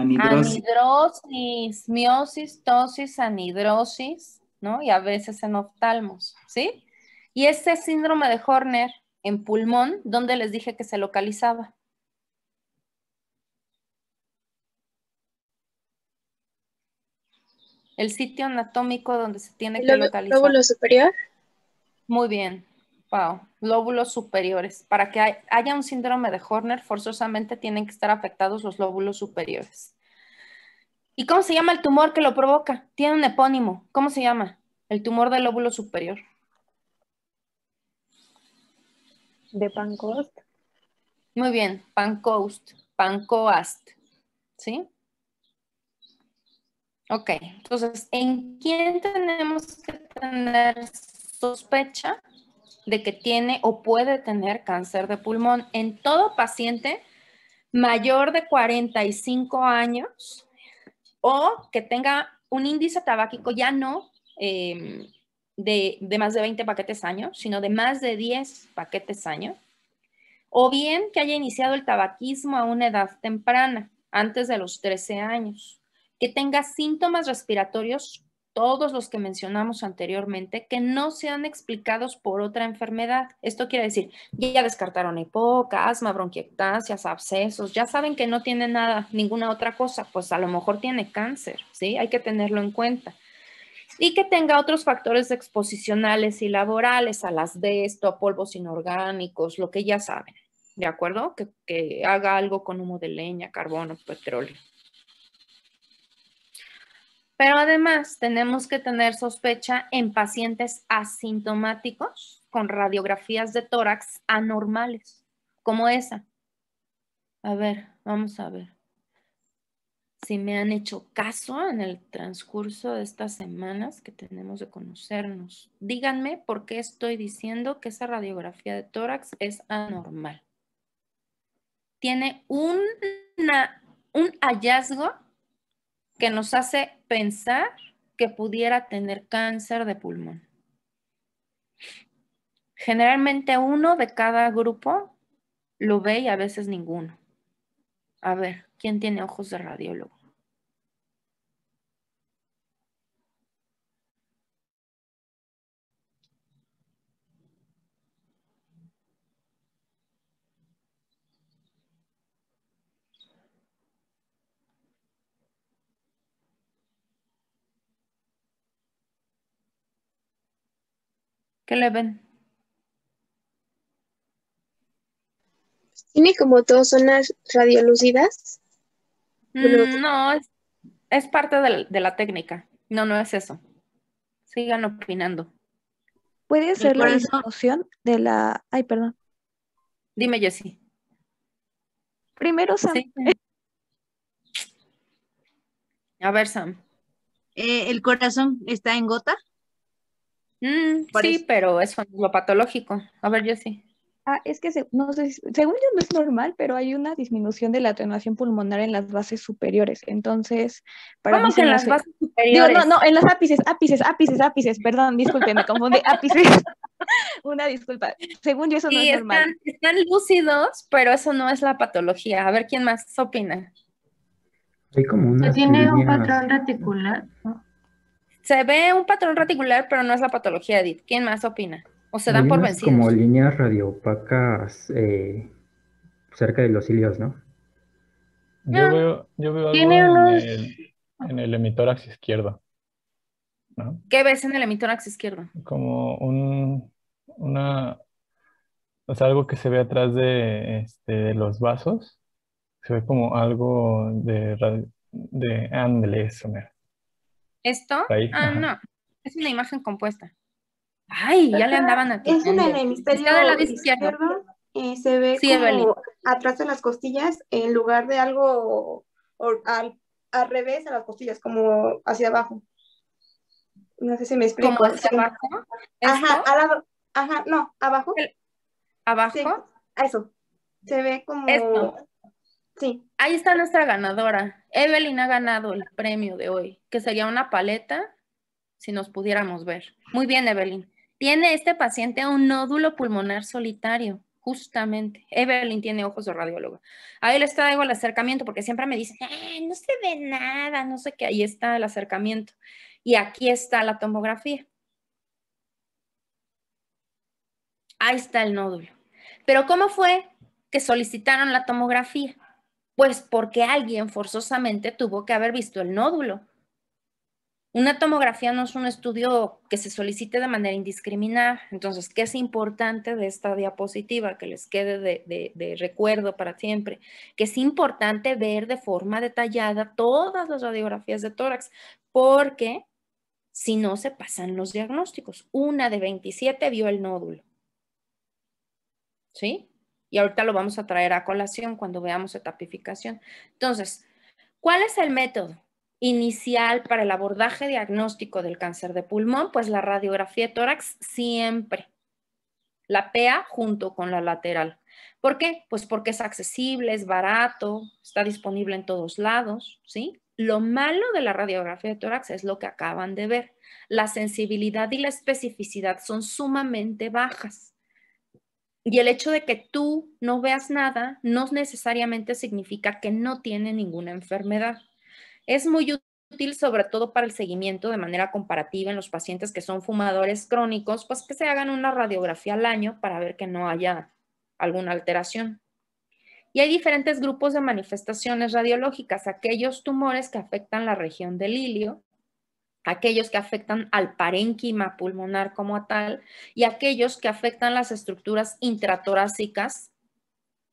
anidrosis. miosis, tosis, anidrosis, ¿no? Y a veces en oftalmos, ¿sí? Y ese síndrome de Horner en pulmón, ¿dónde les dije que se localizaba? El sitio anatómico donde se tiene que localizar. ¿Lóbulo superior? Muy bien, wow. Lóbulos superiores. Para que haya un síndrome de Horner, forzosamente tienen que estar afectados los lóbulos superiores. ¿Y cómo se llama el tumor que lo provoca? Tiene un epónimo. ¿Cómo se llama? El tumor del lóbulo superior. de Pancoast. Muy bien, Pancoast, Pancoast, ¿sí? Ok, entonces, ¿en quién tenemos que tener sospecha de que tiene o puede tener cáncer de pulmón? En todo paciente mayor de 45 años o que tenga un índice tabáquico ya no em, de, más de 20 paquetes año, sino de más de 10 paquetes año, o bien que haya iniciado el tabaquismo a una edad temprana, antes de los 13 años, que tenga síntomas respiratorios, todos los que mencionamos anteriormente, que no sean explicados por otra enfermedad. Esto quiere decir, ya descartaron hipoca, asma, bronquiectasias, abscesos, ya saben que no tiene nada, ninguna otra cosa, pues a lo mejor tiene cáncer, ¿sí? Hay que tenerlo en cuenta y que tenga otros factores exposicionales y laborales, a las de esto, a polvos inorgánicos, lo que ya saben, ¿de acuerdo? Que, que haga algo con humo de leña, carbono, petróleo. Pero además tenemos que tener sospecha en pacientes asintomáticos con radiografías de tórax anormales, como esa. A ver, vamos a ver si me han hecho caso en el transcurso de estas semanas que tenemos de conocernos. Díganme por qué estoy diciendo que esa radiografía de tórax es anormal. Tiene un hallazgo que nos hace pensar que pudiera tener cáncer de pulmón. Generalmente uno de cada grupo lo ve y a veces ninguno. A ver, ¿quién tiene ojos de radiólogo? ¿Qué le ven? ¿Tiene como dos zonas radiolúcidas? Mm, no, es, parte de la, técnica. No, no es eso. Sigan opinando. ¿Puede ser la solución de la... Ay, perdón. Dime, Jessy. Primero, Sam. Eh, A ver, Sam. Eh, ¿El corazón está en gota? Mm, sí, pero es lo patológico. A ver, Jessy. Ah, es que no sé, según yo no es normal, pero hay una disminución de la atenuación pulmonar en las bases superiores. Entonces, para ¿Cómo que en las bases superiores? no, no, en las ápices, ápices, ápices, ápices, perdón, disculpe, me confundí, ápices. [laughs] una disculpa. Según yo eso no es normal. Están lúcidos, pero eso no es la patología. A ver quién más opina. Hay tiene un patrón reticular. Se ve un patrón reticular, pero no es la patología, Edith. ¿Quién más opina? o se dan por vencidos. Como líneas radioopacas eh, cerca de los cilios, ¿no? Yo ah, veo, yo veo algo en, el, en el izquierdo. ¿Qué ves en el emitorax izquierdo? Como un, una, o sea, algo que se ve atrás de, este, los vasos. Se ve como algo de, de andles. ¿Esto? ah, no. Es una imagen compuesta. Ay, ya le andaban a ti. Es una enemistad izquierdo. Y se ve como atrás de las costillas en lugar de algo al, revés a las costillas, como hacia abajo. No sé si me explico. ¿Como hacia abajo? Ajá, ajá, no, abajo. ¿Abajo? eso. Se ve como... Esto. Sí. Ahí está nuestra ganadora. Evelyn ha ganado el premio de hoy, que sería una paleta si nos pudiéramos ver. Muy bien, Evelyn. Tiene este paciente un nódulo pulmonar solitario, justamente. Evelyn tiene ojos de radióloga. Ahí les traigo el acercamiento porque siempre me dicen, no se ve nada, no sé qué. Ahí está el acercamiento. Y aquí está la tomografía. Ahí está el nódulo. Pero ¿cómo fue que solicitaron la tomografía? Pues porque alguien forzosamente tuvo que haber visto el nódulo. Una tomografía no es un estudio que se solicite de manera indiscriminada. Entonces, ¿qué es importante de esta diapositiva que les quede de, recuerdo para siempre? Que es importante ver de forma detallada todas las radiografías de tórax, porque si no se pasan los diagnósticos. Una de 27 vio el nódulo. ¿Sí? Y ahorita lo vamos a traer a colación cuando veamos etapificación. Entonces, ¿cuál es el método? inicial para el abordaje diagnóstico del cáncer de pulmón, pues la radiografía de tórax siempre. La PEA junto con la lateral. ¿Por qué? Pues porque es accesible, es barato, está disponible en todos lados, ¿sí? Lo malo de la radiografía de tórax es lo que acaban de ver. La sensibilidad y la especificidad son sumamente bajas. Y el hecho de que tú no veas nada no necesariamente significa que no tiene ninguna enfermedad. Es muy útil sobre todo para el seguimiento de manera comparativa en los pacientes que son fumadores crónicos, pues que se hagan una radiografía al año para ver que no haya alguna alteración. Y hay diferentes grupos de manifestaciones radiológicas, aquellos tumores que afectan la región del ilio, aquellos que afectan al parénquima pulmonar como tal y aquellos que afectan las estructuras intratorácicas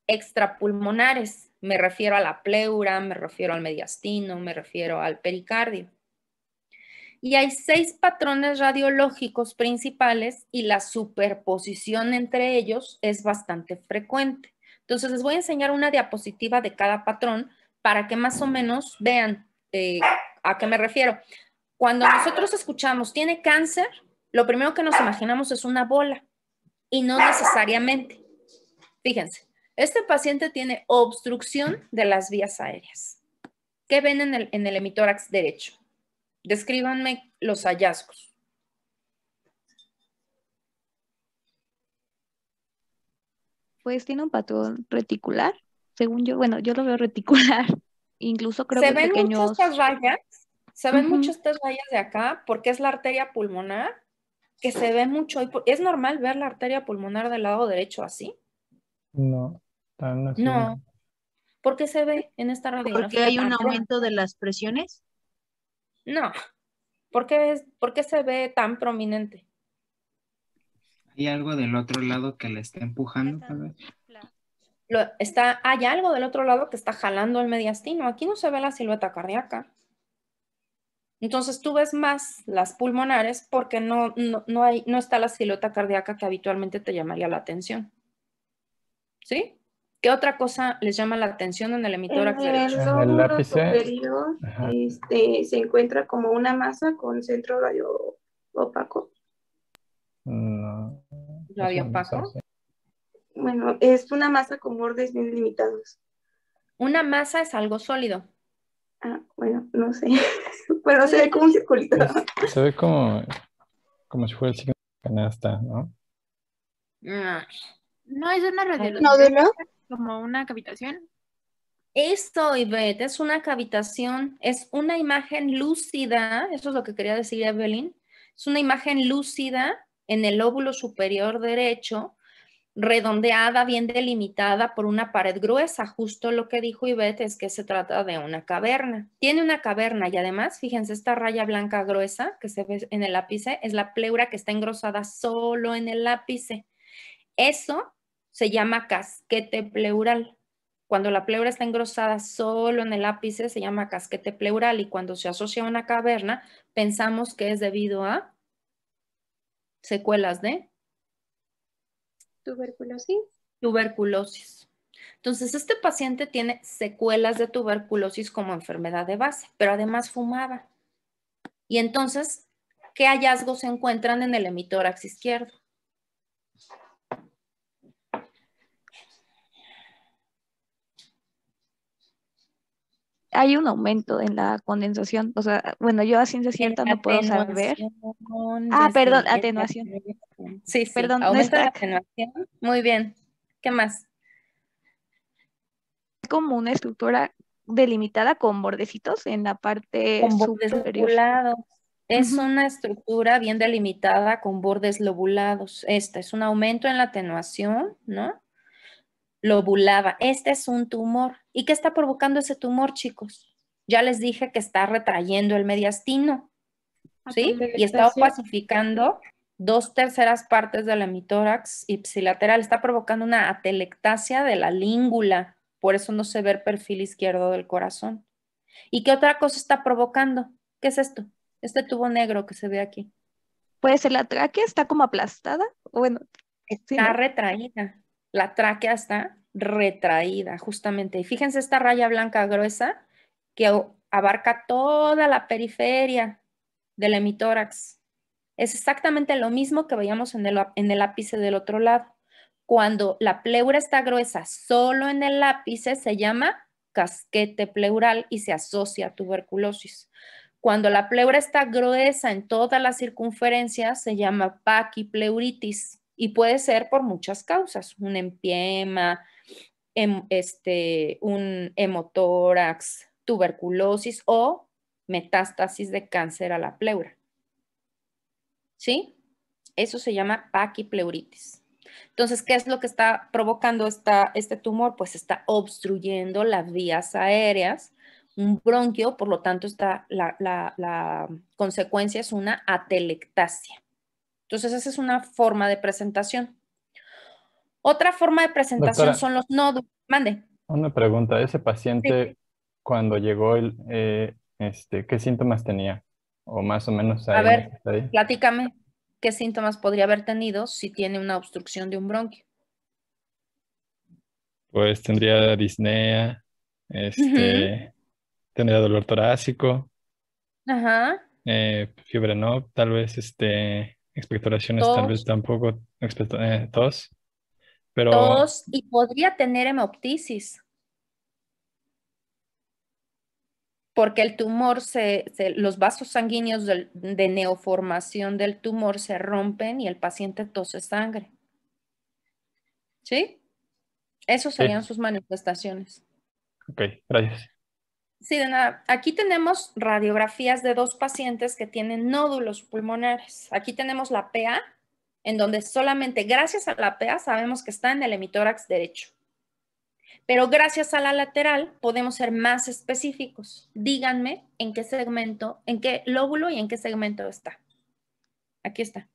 extrapulmonares, me refiero a la pleura, me refiero al mediastino, me refiero al pericardio. Y hay seis patrones radiológicos principales y la superposición entre ellos es bastante frecuente. Entonces les voy a enseñar una diapositiva de cada patrón para que más o menos vean eh, a qué me refiero. Cuando nosotros escuchamos tiene cáncer, lo primero que nos imaginamos es una bola y no necesariamente. Fíjense, este paciente tiene obstrucción de las vías aéreas. ¿Qué ven en el, en hemitórax derecho? Descríbanme los hallazgos. Pues tiene un patrón reticular, según yo, bueno, yo lo veo reticular. [laughs] Incluso creo ¿Se que ven muchas estas rayas, se ven muchas estas rayas de acá, porque es la arteria pulmonar, que se ve mucho. ¿Es normal ver la arteria pulmonar del lado derecho así? No. No. ¿Por qué se ve en esta radiografía? ¿Porque hay un aumento de las presiones? No. ¿Por qué, es, ¿Por se ve tan prominente? ¿Hay algo del otro lado que le está empujando? está, hay algo del otro lado que está jalando el mediastino. Aquí no se ve la silueta cardíaca. Entonces tú ves más las pulmonares porque no, no, no, hay, no está la silueta cardíaca que habitualmente te llamaría la atención. ¿Sí? ¿Qué otra cosa les llama la atención en el emisor en en el este, se encuentra como una masa con centro radio mm, opaco. No. ¿Radio opaco? Bueno, es una masa con bordes bien limitados. Una masa es algo sólido. Ah, bueno, no sé. Pero [laughs] se ve como un circulito. se ve como, como si fuera el signo de canasta, ¿no? Ah, no, es una red ¿No, de no? como una cavitación. Esto, Ivette, es una cavitación, es una imagen lúcida, eso es lo que quería decir Evelyn, es una imagen lúcida en el óvulo superior derecho, redondeada, bien delimitada por una pared gruesa. Justo lo que dijo Ivette es que se trata de una caverna. Tiene una caverna y además, fíjense, esta raya blanca gruesa que se ve en el ápice es la pleura que está engrosada solo en el lápice, Eso se llama casquete pleural. Cuando la pleura está engrosada solo en el ápice se llama casquete pleural y cuando se asocia a una caverna pensamos que es debido a secuelas de tuberculosis. Tuberculosis. Entonces, este paciente tiene secuelas de tuberculosis como enfermedad de base, pero además fumaba. Y entonces, ¿qué hallazgos se encuentran en el hemitórax izquierdo? hay un aumento en la condensación. O sea, bueno, yo a ciencia cierta no puedo saber. Ah, perdón, atenuación. Sí, sí, perdón. la atenuación. Muy bien. ¿Qué más? Es Como una estructura delimitada con bordecitos en la parte superior. Es una estructura bien delimitada con bordes lobulados. Esta es un aumento en la atenuación, ¿no? lobulada. Este es un tumor. ¿Y qué está provocando ese tumor, chicos? Ya les dije que está retrayendo el mediastino, ah, ¿sí? Y está opacificando dos terceras partes de la y ipsilateral. Está provocando una atelectasia de la língula. Por eso no se ve el perfil izquierdo del corazón. ¿Y qué otra cosa está provocando? ¿Qué es esto? Este tubo negro que se ve aquí. Puede ser la está como aplastada. Bueno, está retraída la tráquea está retraída, justamente. Y fíjense esta raya blanca gruesa que abarca toda la periferia del hemitórax. Es exactamente lo mismo que veíamos en el, en el ápice del otro lado. Cuando la pleura está gruesa solo en el ápice, se llama casquete pleural y se asocia a tuberculosis. Cuando la pleura está gruesa en toda la circunferencia, se llama paquipleuritis y puede ser por muchas causas, un empiema, em, este, un hemotórax, tuberculosis o metástasis de cáncer a la pleura. ¿Sí? Eso se llama paquipleuritis. Entonces, ¿qué es lo que está provocando esta, este tumor? Pues está obstruyendo las vías aéreas, un bronquio, por lo tanto, está, la, la, la consecuencia es una atelectasia. Entonces, esa es una forma de presentación. Otra forma de presentación son los nodos. Mande. Una pregunta, ese paciente cuando llegó, el, eh, este, ¿qué síntomas tenía? O más o menos. a ver, pláticame. ¿qué síntomas podría haber tenido si tiene una obstrucción de un bronquio? Pues tendría disnea, este, tendría dolor torácico. Ajá. Eh, fiebre no, tal vez este expectoraciones tal vez tampoco, eh, tos, pero... Tos y podría tener hemoptisis. Porque el tumor, se, los vasos sanguíneos de neoformación del tumor se rompen y el paciente tose sangre. ¿Sí? Esas serían sus manifestaciones. Ok, gracias. Sí, de nada. Aquí tenemos radiografías de dos pacientes que tienen nódulos pulmonares. Aquí tenemos la PA, en donde solamente gracias a la PA sabemos que está en el hemitórax derecho. Pero gracias a la lateral podemos ser más específicos. Díganme en qué segmento, en qué lóbulo y en qué segmento está. Aquí está.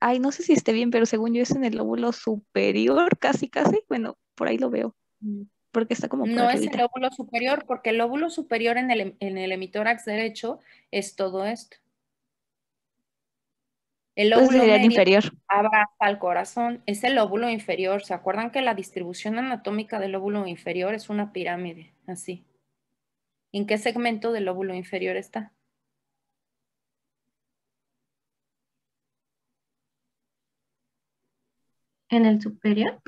ay, no sé si esté bien, pero según yo es en el lóbulo superior, casi, casi, bueno, por ahí lo veo, mm. porque está como... No es el lóbulo superior, porque el lóbulo superior en el, en el derecho es todo esto. El lóbulo inferior. abraza al corazón, es el lóbulo inferior. ¿Se acuerdan que la distribución anatómica del lóbulo inferior es una pirámide? Así. ¿En qué segmento del lóbulo inferior está? en el superior.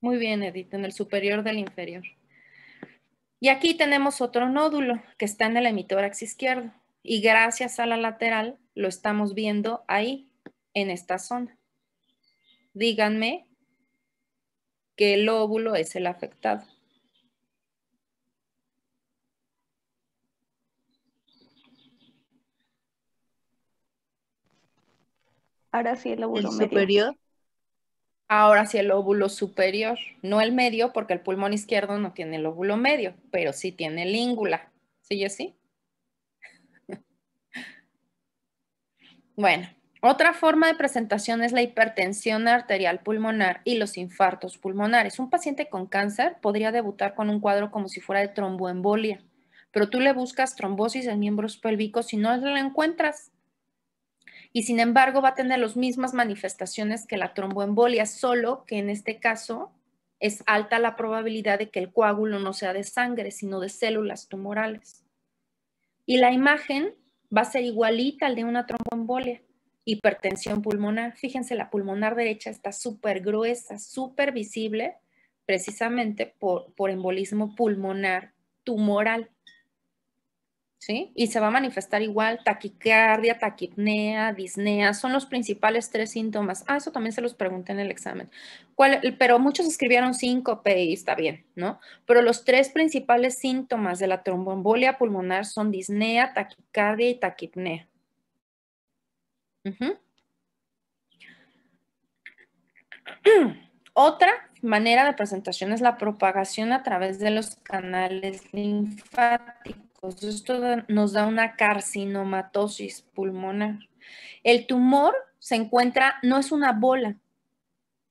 Muy bien, Edith, en el superior del inferior. Y aquí tenemos otro nódulo que está en el hemitorax izquierdo y gracias a la lateral lo estamos viendo ahí, en esta zona. Díganme que el óvulo es el afectado. Ahora sí, el óvulo ¿El superior. Ahora sí el óvulo superior, no el medio, porque el pulmón izquierdo no tiene el óvulo medio, pero sí tiene língula. ¿Sí, así? [laughs] bueno, otra forma de presentación es la hipertensión arterial pulmonar y los infartos pulmonares. Un paciente con cáncer podría debutar con un cuadro como si fuera de tromboembolia, pero tú le buscas trombosis en miembros pélvicos y no la encuentras y sin embargo va a tener las mismas manifestaciones que la tromboembolia, solo que en este caso es alta la probabilidad de que el coágulo no sea de sangre, sino de células tumorales. Y la imagen va a ser igualita al de una tromboembolia, hipertensión pulmonar. Fíjense, la pulmonar derecha está súper gruesa, súper visible, precisamente por, por embolismo pulmonar tumoral. Y se va a manifestar igual taquicardia, taquipnea, disnea, son los principales tres síntomas. Ah, eso también se los pregunté en el examen. pero muchos escribieron síncope y está bien, ¿no? Pero los tres principales síntomas de la tromboembolia pulmonar son disnea, taquicardia y taquipnea. Otra manera de presentación es la propagación a través de los canales linfáticos esto nos da una carcinomatosis pulmonar. El tumor se encuentra, no es una bola,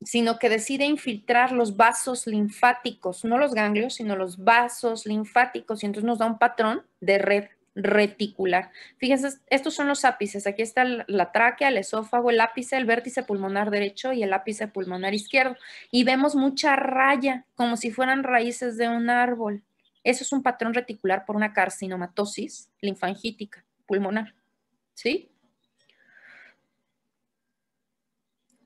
sino que decide infiltrar los vasos linfáticos, no los ganglios, sino los vasos linfáticos, y entonces nos da un patrón de red reticular. Fíjense, estos son los ápices. Aquí está la tráquea, el esófago, el ápice, el vértice pulmonar derecho y el ápice pulmonar izquierdo. Y vemos mucha raya, como si fueran raíces de un árbol. Eso es un patrón reticular por una carcinomatosis linfangítica pulmonar. ¿Sí?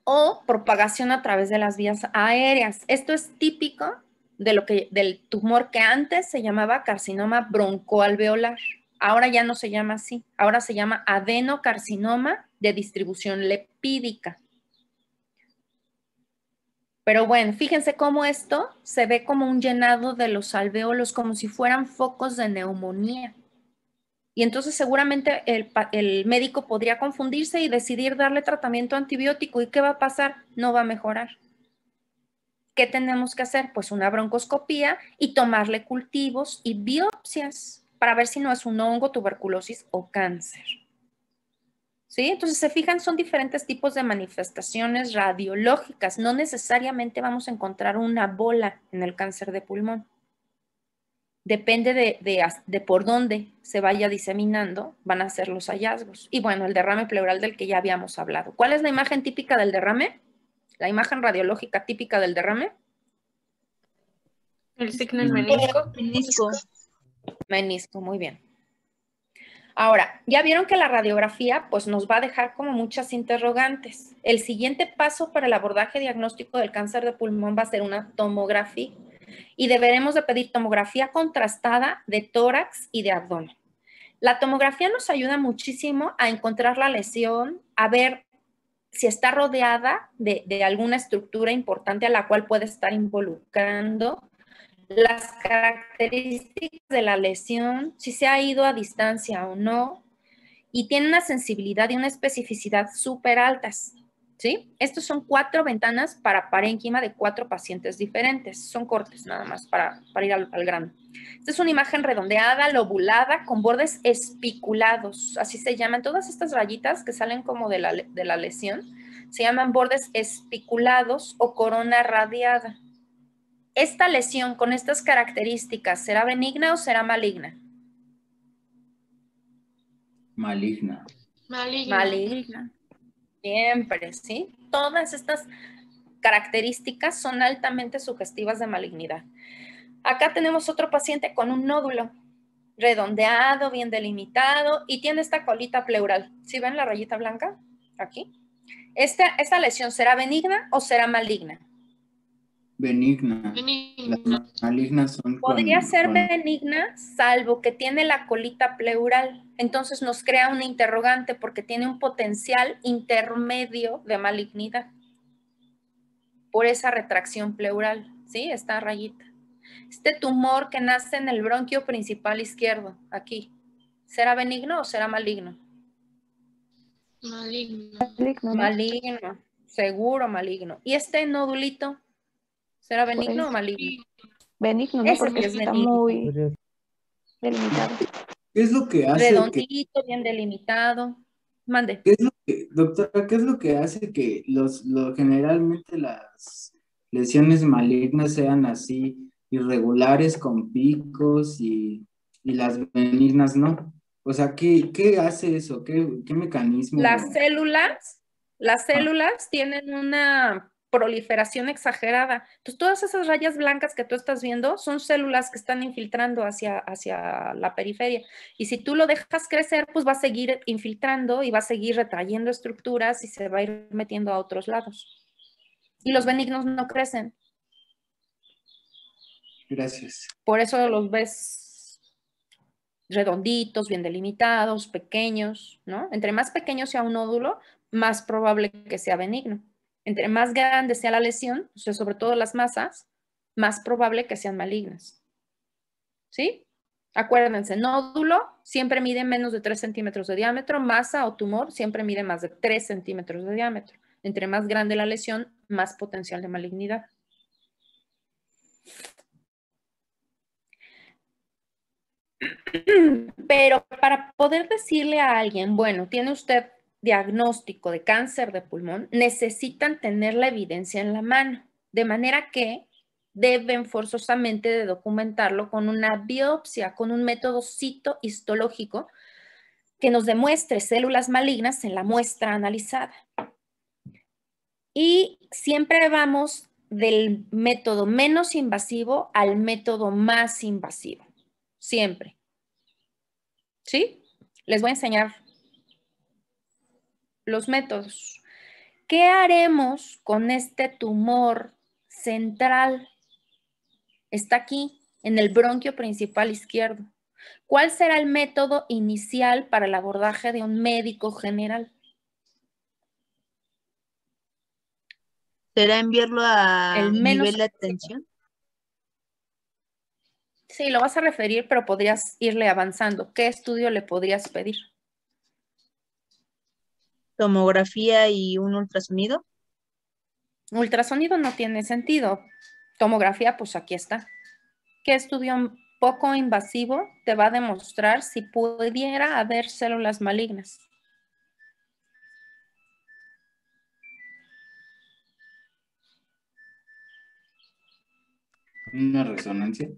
O propagación a través de las vías aéreas. Esto es típico de lo que, del tumor que antes se llamaba carcinoma broncoalveolar. Ahora ya no se llama así. Ahora se llama adenocarcinoma de distribución lepídica. Pero bueno, fíjense cómo esto se ve como un llenado de los alveolos, como si fueran focos de neumonía. Y entonces seguramente el, el, médico podría confundirse y decidir darle tratamiento antibiótico. ¿Y qué va a pasar? No va a mejorar. ¿Qué tenemos que hacer? Pues una broncoscopía y tomarle cultivos y biopsias para ver si no es un hongo, tuberculosis o cáncer. ¿Sí? Entonces, se fijan, son diferentes tipos de manifestaciones radiológicas. No necesariamente vamos a encontrar una bola en el cáncer de pulmón. Depende de, de, por dónde se vaya diseminando, van a ser los hallazgos. Y bueno, el derrame pleural del que ya habíamos hablado. ¿Cuál es la imagen típica del derrame? La imagen radiológica típica del derrame. El signo menisco. Menisco. Menisco, muy bien. Ahora, ya vieron que la radiografía pues nos va a dejar como muchas interrogantes. El siguiente paso para el abordaje diagnóstico del cáncer de pulmón va a ser una tomografía y deberemos de pedir tomografía contrastada de tórax y de abdomen. La tomografía nos ayuda muchísimo a encontrar la lesión, a ver si está rodeada de alguna estructura importante a la cual puede estar involucrando, las características de la lesión, si se ha ido a distancia o no, y tiene una sensibilidad y una especificidad súper altas. ¿Sí? Estos son cuatro ventanas para parénquima de cuatro pacientes diferentes. Son cortes nada más para, ir al, al, grano. Esta es una imagen redondeada, lobulada, con bordes espiculados. Así se llaman. Todas estas rayitas que salen como de la, de la lesión se llaman bordes espiculados o corona radiada. ¿Esta lesión con estas características será benigna o será maligna? Maligna. Maligna. Maligna. Siempre, ¿sí? Todas estas características son altamente sugestivas de malignidad. Acá tenemos otro paciente con un nódulo redondeado, bien delimitado y tiene esta colita pleural. ¿Sí ven la rayita blanca? Aquí. Esta, ¿Esta lesión será benigna o será maligna? benigna. benigna. malignas son. Podría ser benigna, salvo que tiene la colita pleural. Entonces nos crea un interrogante porque tiene un potencial intermedio de malignidad. Por esa retracción pleural, ¿sí? Esta rayita. Este tumor que nace en el bronquio principal izquierdo, aquí, ¿será benigno o será maligno? Maligno. Maligno. Maligno, seguro maligno. ¿Y este nodulito? ¿Será benigno o maligno? Benigno, porque es está muy delimitado. ¿Qué es lo que hace? Redondito, bien delimitado. Mande. doctora, qué es lo que hace que los, generalmente las lesiones malignas sean así irregulares, con picos y, y las benignas no? O sea, ¿qué, hace eso? ¿Qué, ¿Qué mecanismo? Las células, las ah. células tienen una proliferación exagerada. Entonces, todas esas rayas blancas que tú estás viendo son células que están infiltrando hacia, hacia la periferia. Y si tú lo dejas crecer, pues va a seguir infiltrando y va a seguir retrayendo estructuras y se va a ir metiendo a otros lados. Y los benignos no crecen. Gracias. Por eso los ves redonditos, bien delimitados, pequeños, ¿no? Entre más pequeño sea un nódulo, más probable que sea benigno. Entre más grande sea la lesión, o sea, sobre todo las masas, más probable que sean malignas. ¿Sí? Acuérdense, nódulo siempre mide menos de 3 centímetros de diámetro, masa o tumor siempre mide más de 3 centímetros de diámetro. Entre más grande la lesión, más potencial de malignidad. [clears throat] Pero para poder decirle a alguien, bueno, tiene usted diagnóstico de cáncer de pulmón necesitan tener la evidencia en la mano, de manera que deben forzosamente de documentarlo con una biopsia, con un método citohistológico que nos demuestre células malignas en la muestra analizada. Y siempre vamos del método menos invasivo al método más invasivo, siempre. ¿Sí? Les voy a enseñar los métodos. ¿Qué haremos con este tumor central? Está aquí, en el bronquio principal izquierdo. ¿Cuál será el método inicial para el abordaje de un médico general? ¿Será enviarlo a nivel de atención? Sí, lo vas a referir, pero podrías irle avanzando. ¿Qué estudio le podrías pedir? tomografía y un ultrasonido? Ultrasonido no tiene sentido. Tomografía, pues aquí está. ¿Qué estudio poco invasivo te va a demostrar si pudiera haber células malignas? ¿Una resonancia?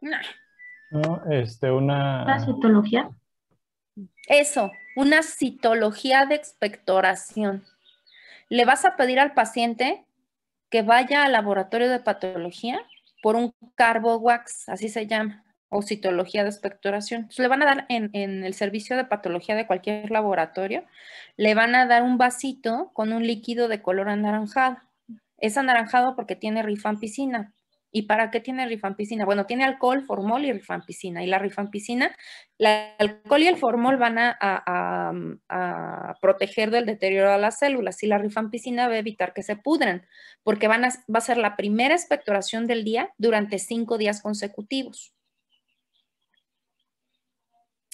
No. no este, una... citología? Eso, una citología de expectoración. Le vas a pedir al paciente que vaya al laboratorio de patología por un wax, así se llama, o citología de expectoración. le van a dar en, en el servicio de patología de cualquier laboratorio, le van a dar un vasito con un líquido de color anaranjado. Es anaranjado porque tiene rifampicina, ¿Y para qué tiene rifampicina? Bueno, tiene alcohol, formol y rifampicina. Y la rifampicina, el alcohol y el formol van a, proteger del deterioro de las células y la rifampicina va a evitar que se pudran, porque va a ser la primera expectoración del día durante cinco días consecutivos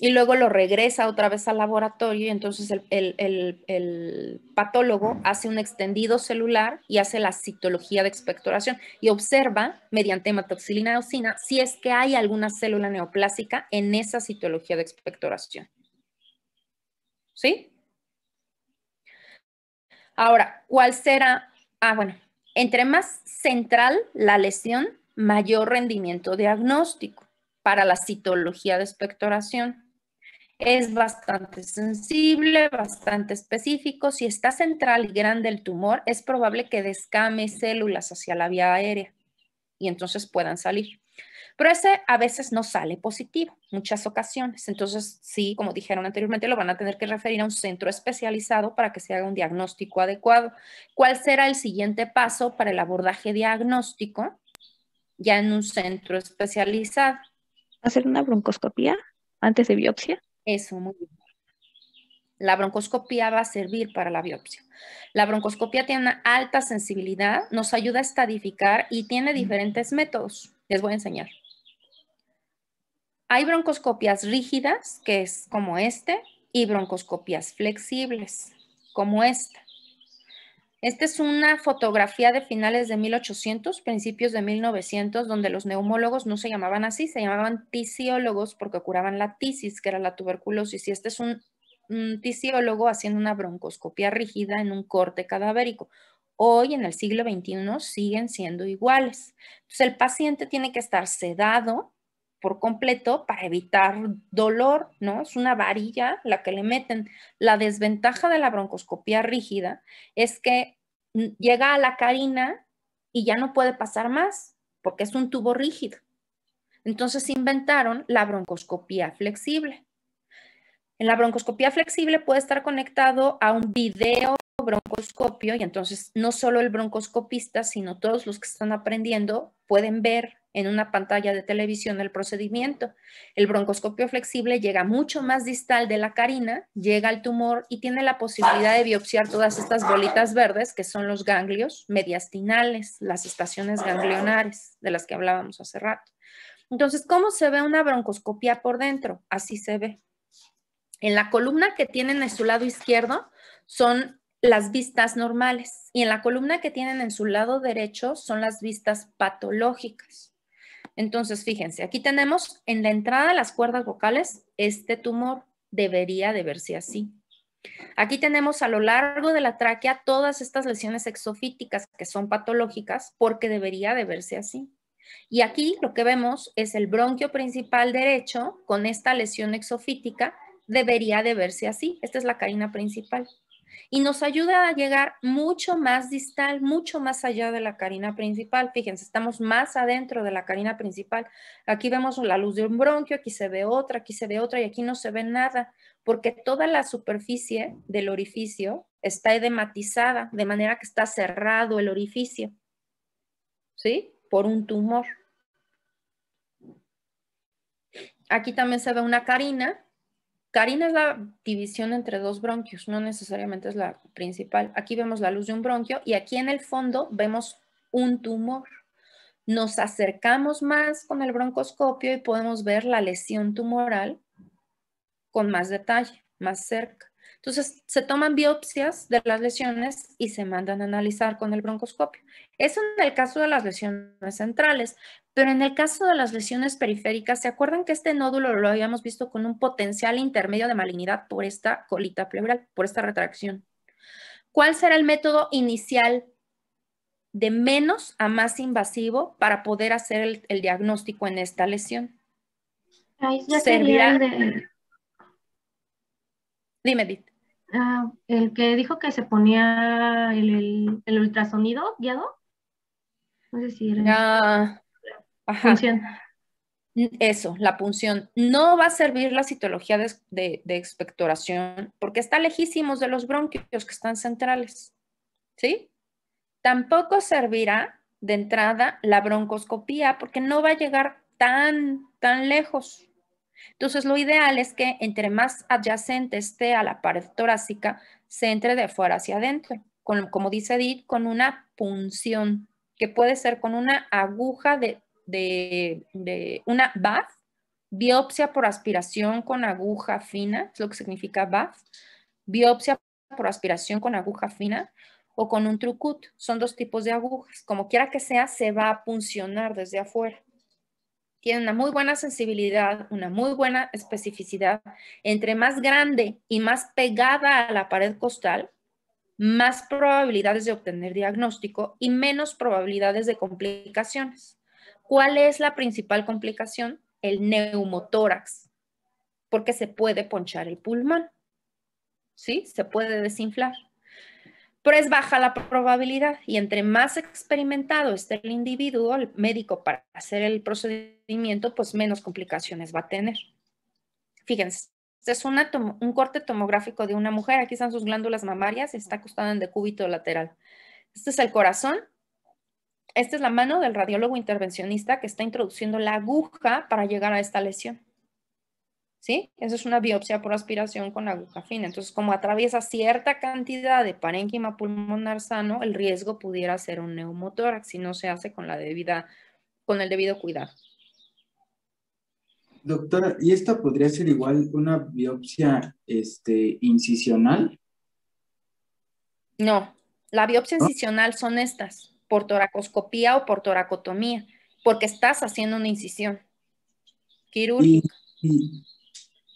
y luego lo regresa otra vez al laboratorio y entonces el, patólogo hace un extendido celular y hace la citología de expectoración y observa mediante hematoxilina osina si es que hay alguna célula neoplásica en esa citología de expectoración. ¿Sí? Ahora, ¿cuál será? Ah, bueno, entre más central la lesión, mayor rendimiento diagnóstico para la citología de expectoración. Es bastante sensible, bastante específico. Si está central y grande el tumor, es probable que descame células hacia la vía aérea y entonces puedan salir. Pero ese a veces no sale positivo, muchas ocasiones. Entonces, sí, como dijeron anteriormente, lo van a tener que referir a un centro especializado para que se haga un diagnóstico adecuado. ¿Cuál será el siguiente paso para el abordaje diagnóstico? Ya en un centro especializado hacer una broncoscopía antes de biopsia? Eso, muy bien. La broncoscopía va a servir para la biopsia. La broncoscopía tiene una alta sensibilidad, nos ayuda a estadificar y tiene diferentes métodos. Les voy a enseñar. Hay broncoscopias rígidas, que es como este, y broncoscopias flexibles, como esta. Esta es una fotografía de finales de 1800, principios de 1900, donde los neumólogos no se llamaban así, se llamaban tisiólogos porque curaban la tisis, que era la tuberculosis. Y este es un, tisiólogo haciendo una broncoscopia rígida en un corte cadavérico. Hoy, en el siglo XXI, siguen siendo iguales. Entonces, el paciente tiene que estar sedado, por completo para evitar dolor, ¿no? Es una varilla la que le meten. La desventaja de la broncoscopía rígida es que mm, llega a la carina y ya no puede pasar más porque es un tubo rígido. Entonces inventaron la broncoscopía flexible. En la broncoscopía flexible puede estar conectado a un video broncoscopio y entonces no solo el broncoscopista, sino todos los que están aprendiendo pueden ver en una pantalla de televisión el procedimiento. El broncoscopio flexible llega mucho más distal de la carina, llega al tumor y tiene la posibilidad de biopsiar todas estas bolitas verdes que son los ganglios mediastinales, las estaciones ganglionares de las que hablábamos hace rato. Entonces, ¿cómo se ve una broncoscopía por dentro? Así se ve. En la columna que tienen en su lado izquierdo son las vistas normales y en la columna que tienen en su lado derecho son las vistas patológicas. Entonces, fíjense, aquí tenemos en la entrada de las cuerdas vocales, este tumor debería de verse así. Aquí tenemos a lo largo de la tráquea todas estas lesiones exofíticas que son patológicas porque debería de verse así. Y aquí lo que vemos es el bronquio principal derecho con esta lesión exofítica debería de verse así. Esta es la carina principal y nos ayuda a llegar mucho más distal, mucho más allá de la carina principal. Fíjense, estamos más adentro de la carina principal. Aquí vemos la luz de un bronquio, aquí se ve otra, aquí se ve otra y aquí no se ve nada, porque toda la superficie del orificio está edematizada, de manera que está cerrado el orificio, ¿sí? Por un tumor. Aquí también se ve una carina, Carina es la división entre dos bronquios, no necesariamente es la principal. Aquí vemos la luz de un bronquio y aquí en el fondo vemos un tumor. Nos acercamos más con el broncoscopio y podemos ver la lesión tumoral con más detalle, más cerca. Entonces, se toman biopsias de las lesiones y se mandan a analizar con el broncoscopio. Eso en el caso de las lesiones centrales, pero en el caso de las lesiones periféricas, ¿se acuerdan que este nódulo lo habíamos visto con un potencial intermedio de malignidad por esta colita pleural, por esta retracción? ¿Cuál será el método inicial de menos a más invasivo para poder hacer el, diagnóstico en esta lesión? Ahí ya Servirá... Dime, Edith. Ah, el que dijo que se ponía el, ultrasonido guiado. No sé si ah, Ajá. Eso, la punción. No va a servir la citología de, expectoración porque está lejísimos de los bronquios que están centrales. ¿Sí? Tampoco servirá de entrada la broncoscopía porque no va a llegar tan, tan lejos. Entonces, lo ideal es que entre más adyacente esté a la pared torácica, se entre de fuera hacia adentro, como dice Edith, con una punción, que puede ser con una aguja de de, una BAF, biopsia por aspiración con aguja fina, es lo que significa BAF, biopsia por aspiración con aguja fina o con un trucut. Son dos tipos de agujas. Como quiera que sea, se va a puncionar desde afuera. Tiene una muy buena sensibilidad, una muy buena especificidad. Entre más grande y más pegada a la pared costal, más probabilidades de obtener diagnóstico y menos probabilidades de complicaciones. ¿Cuál es la principal complicación? El neumotórax, porque se puede ponchar el pulmón, ¿sí? Se puede desinflar. Pero es baja la probabilidad y entre más experimentado esté el individuo, el médico para hacer el procedimiento, pues menos complicaciones va a tener. Fíjense, este es un corte tomográfico de una mujer. Aquí están sus glándulas mamarias, está acostada en decúbito lateral. Este es el corazón esta es la mano del radiólogo intervencionista que está introduciendo la aguja para llegar a esta lesión. ¿Sí? Esa es una biopsia por aspiración con aguja fina. Entonces, como atraviesa cierta cantidad de parénquima pulmonar sano, el riesgo pudiera ser un neumotórax si no se hace con, la debida, con el debido cuidado. Doctora, ¿y esta podría ser igual una biopsia este, incisional? No, la biopsia incisional son estas por toracoscopía o por toracotomía, porque estás haciendo una incisión quirúrgica.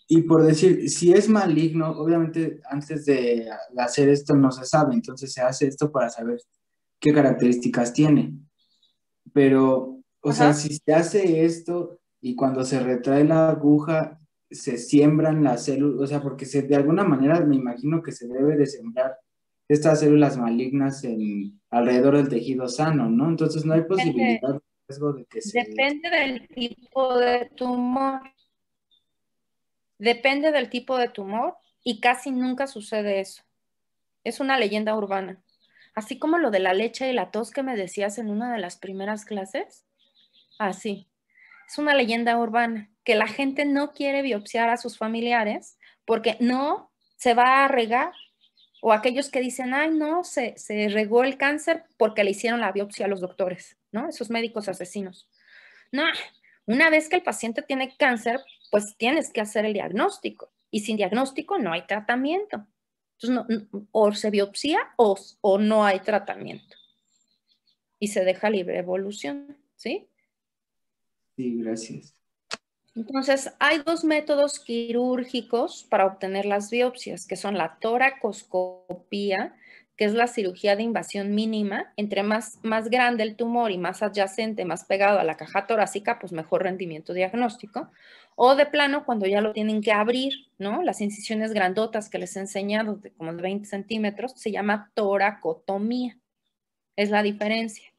Y, por decir, si es maligno, obviamente antes de hacer esto no se sabe, entonces se hace esto para saber qué características tiene. Pero, o sea, si se hace esto y cuando se retrae la aguja, se siembran las células, o sea, porque de alguna manera me imagino que se debe de sembrar estas células malignas en alrededor del tejido sano, ¿no? Entonces no hay posibilidad de riesgo de que se... Depende del tipo de tumor. Depende del tipo de tumor y casi nunca sucede eso. Es una leyenda urbana. Así como lo de la leche y la tos que me decías en una de las primeras clases. Así. Ah, es una leyenda urbana que la gente no quiere biopsiar a sus familiares porque no se va a regar o aquellos que dicen, ay, no, se, regó el cáncer porque le hicieron la biopsia a los doctores, ¿no? Esos médicos asesinos. No, una vez que el paciente tiene cáncer, pues tienes que hacer el diagnóstico. Y sin diagnóstico no hay tratamiento. Entonces, o se biopsia o, o no hay tratamiento. Y se deja libre evolución, ¿sí? Sí, gracias. Entonces, hay dos métodos quirúrgicos para obtener las biopsias, que son la toracoscopía, que es la cirugía de invasión mínima. Entre más, grande el tumor y más adyacente, más pegado a la caja torácica, pues mejor rendimiento diagnóstico. O de plano, cuando ya lo tienen que abrir, ¿no? Las incisiones grandotas que les he enseñado, de como de 20 centímetros, se llama toracotomía. Es la diferencia.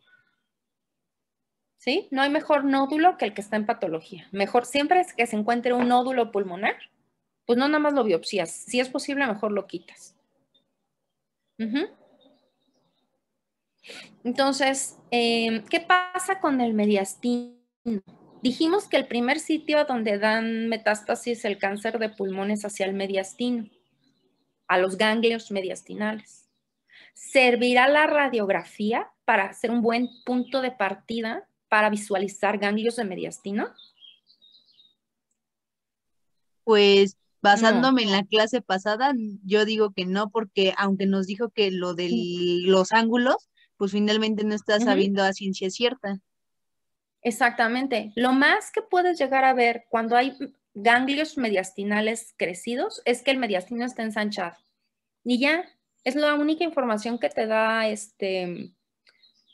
¿sí? No hay mejor nódulo que el que está en patología. Mejor siempre es que se encuentre un nódulo pulmonar, pues no nada más lo biopsias. Si es posible, mejor lo quitas. Entonces, em, ¿qué pasa con el mediastino? Dijimos que el primer sitio donde dan metástasis el cáncer de pulmones hacia el mediastino, a los ganglios mediastinales. Servirá la radiografía para hacer un buen punto de partida para visualizar ganglios de mediastino? Pues basándome en la clase pasada, yo digo que no, porque aunque nos dijo que lo de los ángulos, pues finalmente no está sabiendo a ciencia cierta. Exactamente. Lo más que puedes llegar a ver cuando hay ganglios mediastinales crecidos es que el mediastino está ensanchado. Y ya, es la única información que te da este,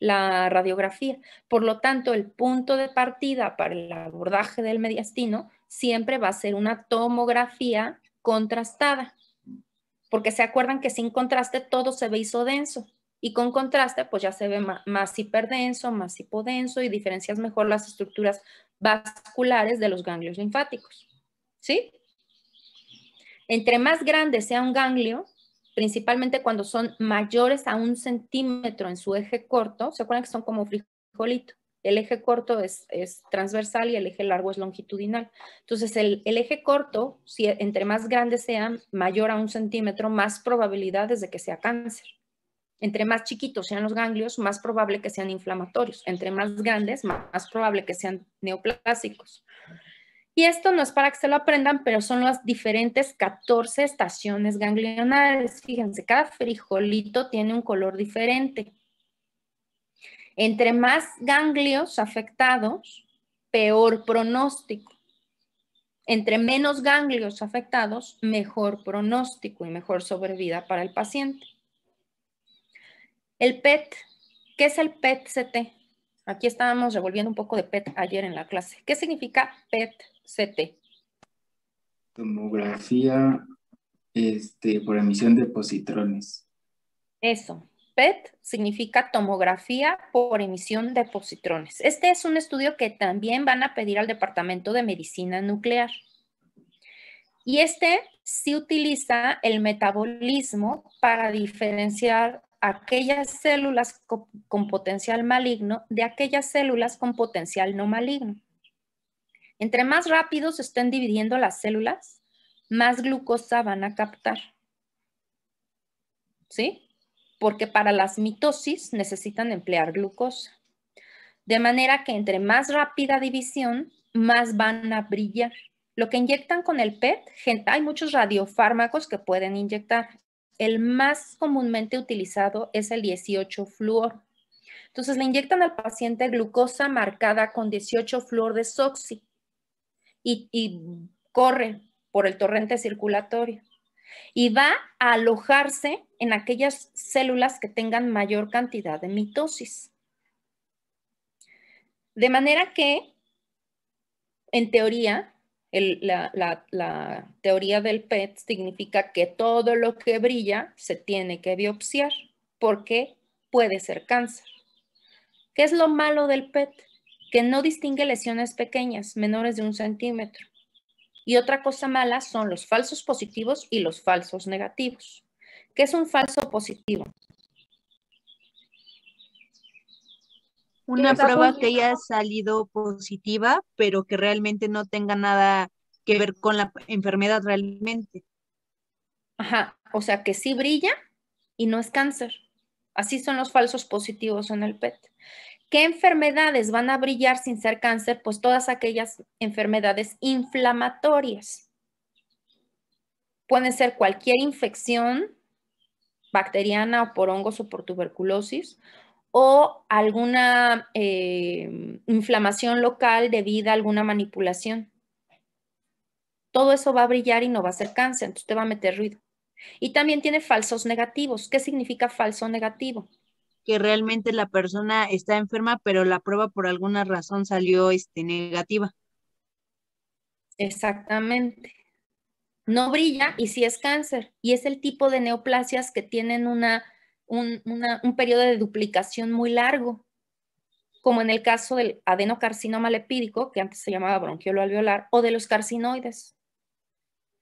la radiografía. Por lo tanto, el punto de partida para el abordaje del mediastino siempre va a ser una tomografía contrastada, porque se acuerdan que sin contraste todo se ve isodenso y con contraste pues ya se ve más hiperdenso, más hipodenso y diferencias mejor las estructuras vasculares de los ganglios linfáticos. ¿Sí? Entre más grande sea un ganglio, principalmente cuando son mayores a un centímetro en su eje corto, ¿se acuerdan que son como frijolito? El eje corto es, transversal y el eje largo es longitudinal. Entonces, el, eje corto, si e, entre más grandes sean, mayor a un centímetro, más probabilidades de que sea cáncer. Entre más chiquitos sean los ganglios, más probable que sean inflamatorios. Entre más grandes, más probable que sean neoplásicos. Y esto no es para que se lo aprendan, pero son las diferentes 14 estaciones ganglionales. Fíjense, cada frijolito tiene un color diferente. Entre más ganglios afectados, peor pronóstico. Entre menos ganglios afectados, mejor pronóstico y mejor sobrevida para el paciente. El PET, ¿qué es el PET-CT? Aquí estábamos revolviendo un poco de PET ayer en la clase. ¿Qué significa PET? CT. Tomografía este, por emisión de positrones. Eso. PET significa tomografía por emisión de positrones. Este es un estudio que también van a pedir al Departamento de Medicina Nuclear. Y este sí utiliza el metabolismo para diferenciar aquellas células con potencial maligno de aquellas células con potencial no maligno. Entre más rápido se estén dividiendo las células, más glucosa van a captar. ¿Sí? Porque para las mitosis necesitan emplear glucosa. De manera que entre más rápida división, más van a brillar. Lo que inyectan con el PET, hay muchos radiofármacos que pueden inyectar. El más comúnmente utilizado es el 18 fluor. Entonces le inyectan al paciente glucosa marcada con 18 fluor de soxi y, corre por el torrente circulatorio y va a alojarse en aquellas células que tengan mayor cantidad de mitosis. De manera que, en teoría, la, teoría del PET significa que todo lo que brilla se tiene que biopsiar porque puede ser cáncer. ¿Qué es lo malo del PET? que no distingue lesiones pequeñas, menores de un centímetro. Y otra cosa mala son los falsos positivos y los falsos negativos. ¿Qué es un falso positivo? Una prueba que haya salido positiva, pero que realmente no tenga nada que ver con la enfermedad realmente. Ajá, o sea que sí brilla y no es cáncer. Así son los falsos positivos en el PET. ¿Qué enfermedades van a brillar sin ser cáncer? Pues todas aquellas enfermedades inflamatorias. Pueden ser cualquier infección bacteriana o por hongos o por tuberculosis o alguna eh, inflamación local debida a alguna manipulación. Todo eso va a brillar y no va a ser cáncer, entonces te va a meter ruido. Y también tiene falsos negativos. ¿Qué significa falso negativo? que realmente la persona está enferma, pero la prueba por alguna razón salió este, negativa. Exactamente. No brilla y si sí es cáncer. Y es el tipo de neoplasias que tienen una, un, un periodo de duplicación muy largo, como en el caso del adenocarcinoma lepídico, que antes se llamaba bronquiolo alveolar, o de los carcinoides.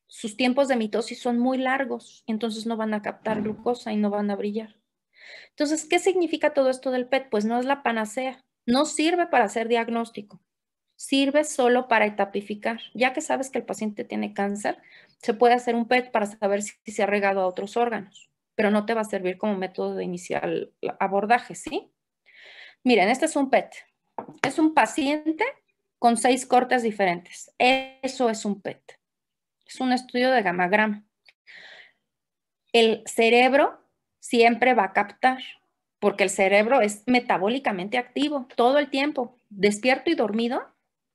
Sus tiempos de mitosis son muy largos, entonces no van a captar glucosa y no van a brillar. Entonces, ¿qué significa todo esto del PET? Pues no es la panacea, no sirve para hacer diagnóstico, sirve solo para etapificar. Ya que sabes que el paciente tiene cáncer, se puede hacer un PET para saber si se ha regado a otros órganos, pero no te va a servir como método de inicial abordaje, ¿sí? Miren, este es un PET. Es un paciente con seis cortes diferentes. Eso es un PET. Es un estudio de gamagrama. El cerebro siempre va a captar, porque el cerebro es metabólicamente activo todo el tiempo. Despierto y dormido,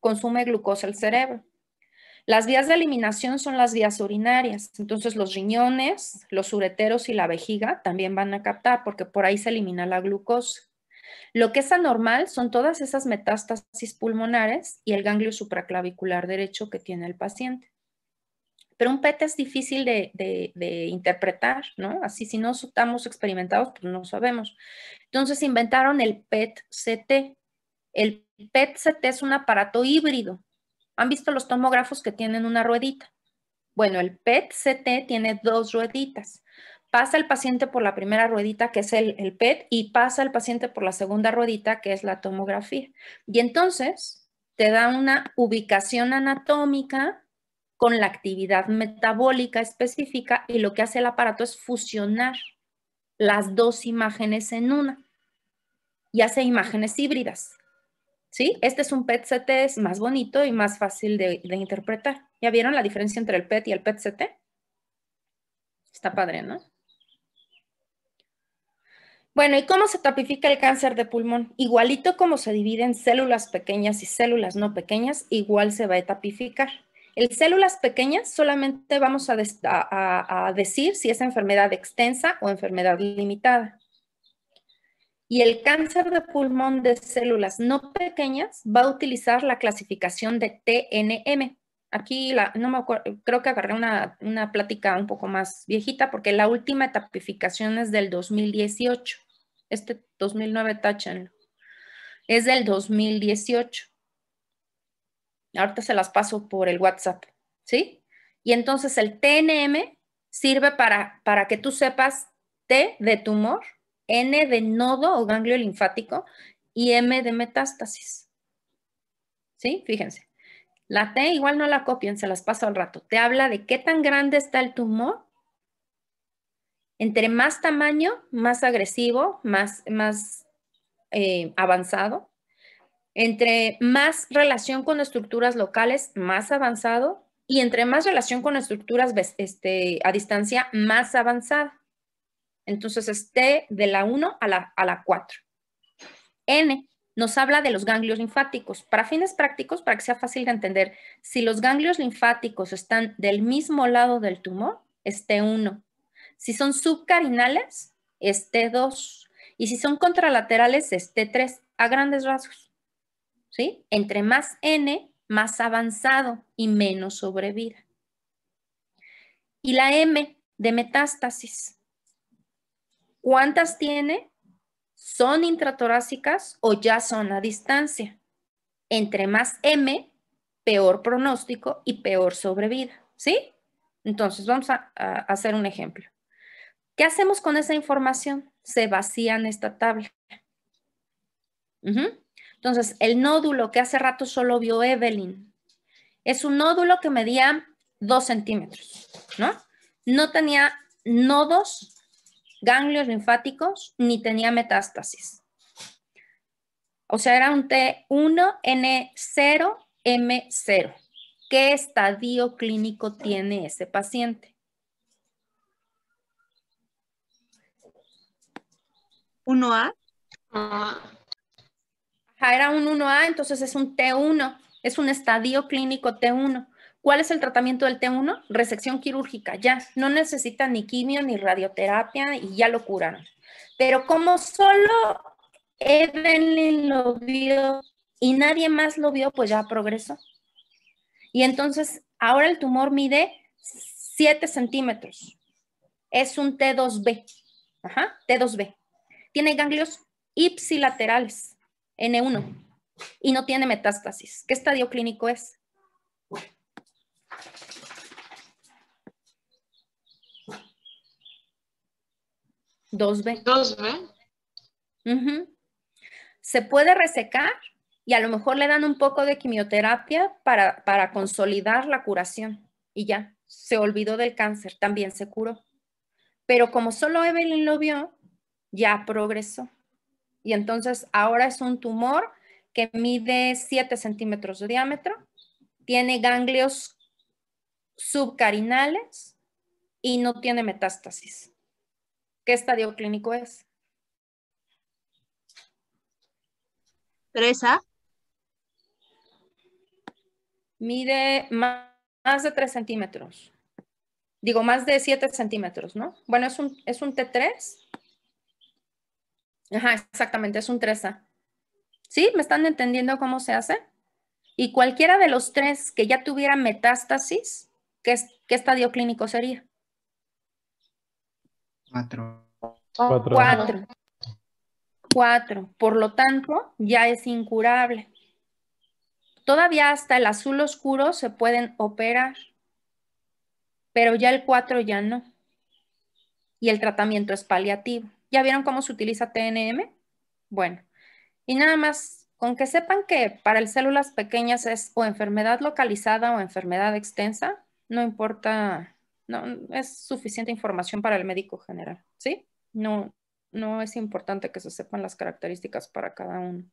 consume glucosa el cerebro. Las vías de eliminación son las vías urinarias, entonces los riñones, los ureteros y la vejiga también van a captar porque por ahí se elimina la glucosa. Lo que es anormal son todas esas metástasis pulmonares y el ganglio supraclavicular derecho que tiene el paciente pero un PET es difícil de, interpretar, ¿no? Así si no estamos experimentados, pues no sabemos. Entonces inventaron el PET-CT. El PET-CT es un aparato híbrido. ¿Han visto los tomógrafos que tienen una ruedita? Bueno, el PET-CT tiene dos rueditas. Pasa el paciente por la primera ruedita, que es el, el PET, y pasa el paciente por la segunda ruedita, que es la tomografía. Y entonces te da una ubicación anatómica con la actividad metabólica específica y lo que hace el aparato es fusionar las dos imágenes en una y hace imágenes híbridas. ¿Sí? Este es un PET-CT, es más bonito y más fácil de, de, interpretar. ¿Ya vieron la diferencia entre el PET y el PET-CT? Está padre, ¿no? Bueno, ¿y cómo se tapifica el cáncer de pulmón? Igualito como se divide en células pequeñas y células no pequeñas, igual se va a tapificar. En células pequeñas solamente vamos a, decir si es enfermedad extensa o enfermedad limitada. Y el cáncer de pulmón de células no pequeñas va a utilizar la clasificación de TNM. Aquí no creo que agarré una, plática un poco más viejita porque la última etapificación es del 2018. Este 2009, táchenlo. Es del 2018. Ahorita se las paso por el WhatsApp, ¿sí? Y entonces el TNM sirve para, que tú sepas T de tumor, N de nodo o ganglio linfático y M de metástasis. ¿Sí? Fíjense. La T igual no la copien, se las paso al rato. Te habla de qué tan grande está el tumor. Entre más tamaño, más agresivo, más, más eh, avanzado. Entre más relación con estructuras locales, más avanzado, y entre más relación con estructuras este, a distancia, más avanzada. Entonces, esté de la 1 a la, a la 4. N nos habla de los ganglios linfáticos. Para fines prácticos, para que sea fácil de entender, si los ganglios linfáticos están del mismo lado del tumor, esté 1. Si son subcarinales, esté 2. Y si son contralaterales, esté 3, a grandes rasgos. ¿sí? Entre más N, más avanzado y menos sobrevida. Y la M de metástasis. ¿Cuántas tiene? ¿Son intratorácicas o ya son a distancia? Entre más M, peor pronóstico y peor sobrevida, ¿sí? Entonces, vamos a, hacer un ejemplo. ¿Qué hacemos con esa información? Se vacía en esta tabla. Entonces, el nódulo que hace rato solo vio Evelyn es un nódulo que medía 2 centímetros, ¿no? No tenía nodos, ganglios linfáticos, ni tenía metástasis. O sea, era un T1N0M0. ¿Qué estadio clínico tiene ese paciente? ¿1A? era un 1A, entonces es un T1, es un estadio clínico T1. ¿Cuál es el tratamiento del T1? Resección quirúrgica, ya. No necesita ni quimio ni radioterapia y ya lo curaron. Pero como solo Evelyn lo vio y nadie más lo vio, pues ya progresó. Y entonces ahora el tumor mide 7 centímetros. Es un T2B. T2B. Tiene ganglios ipsilaterales. N1 y no tiene metástasis. ¿Qué estadio clínico es? 2 b 2B. Se puede resecar y a lo mejor le dan un poco de quimioterapia para, para consolidar la curación y ya, se olvidó del cáncer, también se curó. Pero como solo Evelyn lo vio, ya progresó. Y entonces ahora es un tumor que mide 7 centímetros de diámetro, tiene ganglios subcarinales y no tiene metástasis. ¿Qué estadio clínico es? A? Mide más de 3 centímetros. Digo, más de 7 centímetros, ¿no? Bueno, es un, es un T3 Ajá, exactamente, es un 3A. ¿Sí? ¿Me están entendiendo cómo se hace? Y cualquiera de los tres que ya tuviera metástasis, ¿qué, estadio clínico sería? Cuatro. Cuatro. Cuatro. Por lo tanto, ya es incurable. Todavía hasta el azul oscuro se pueden operar, pero ya el cuatro ya no. Y el tratamiento es paliativo. ¿Ya vieron cómo se utiliza TNM? Bueno, y nada más, con que sepan que para el células pequeñas es o enfermedad localizada o enfermedad extensa, no importa, no, es suficiente información para el médico general, ¿sí? No, no es importante que se sepan las características para cada uno.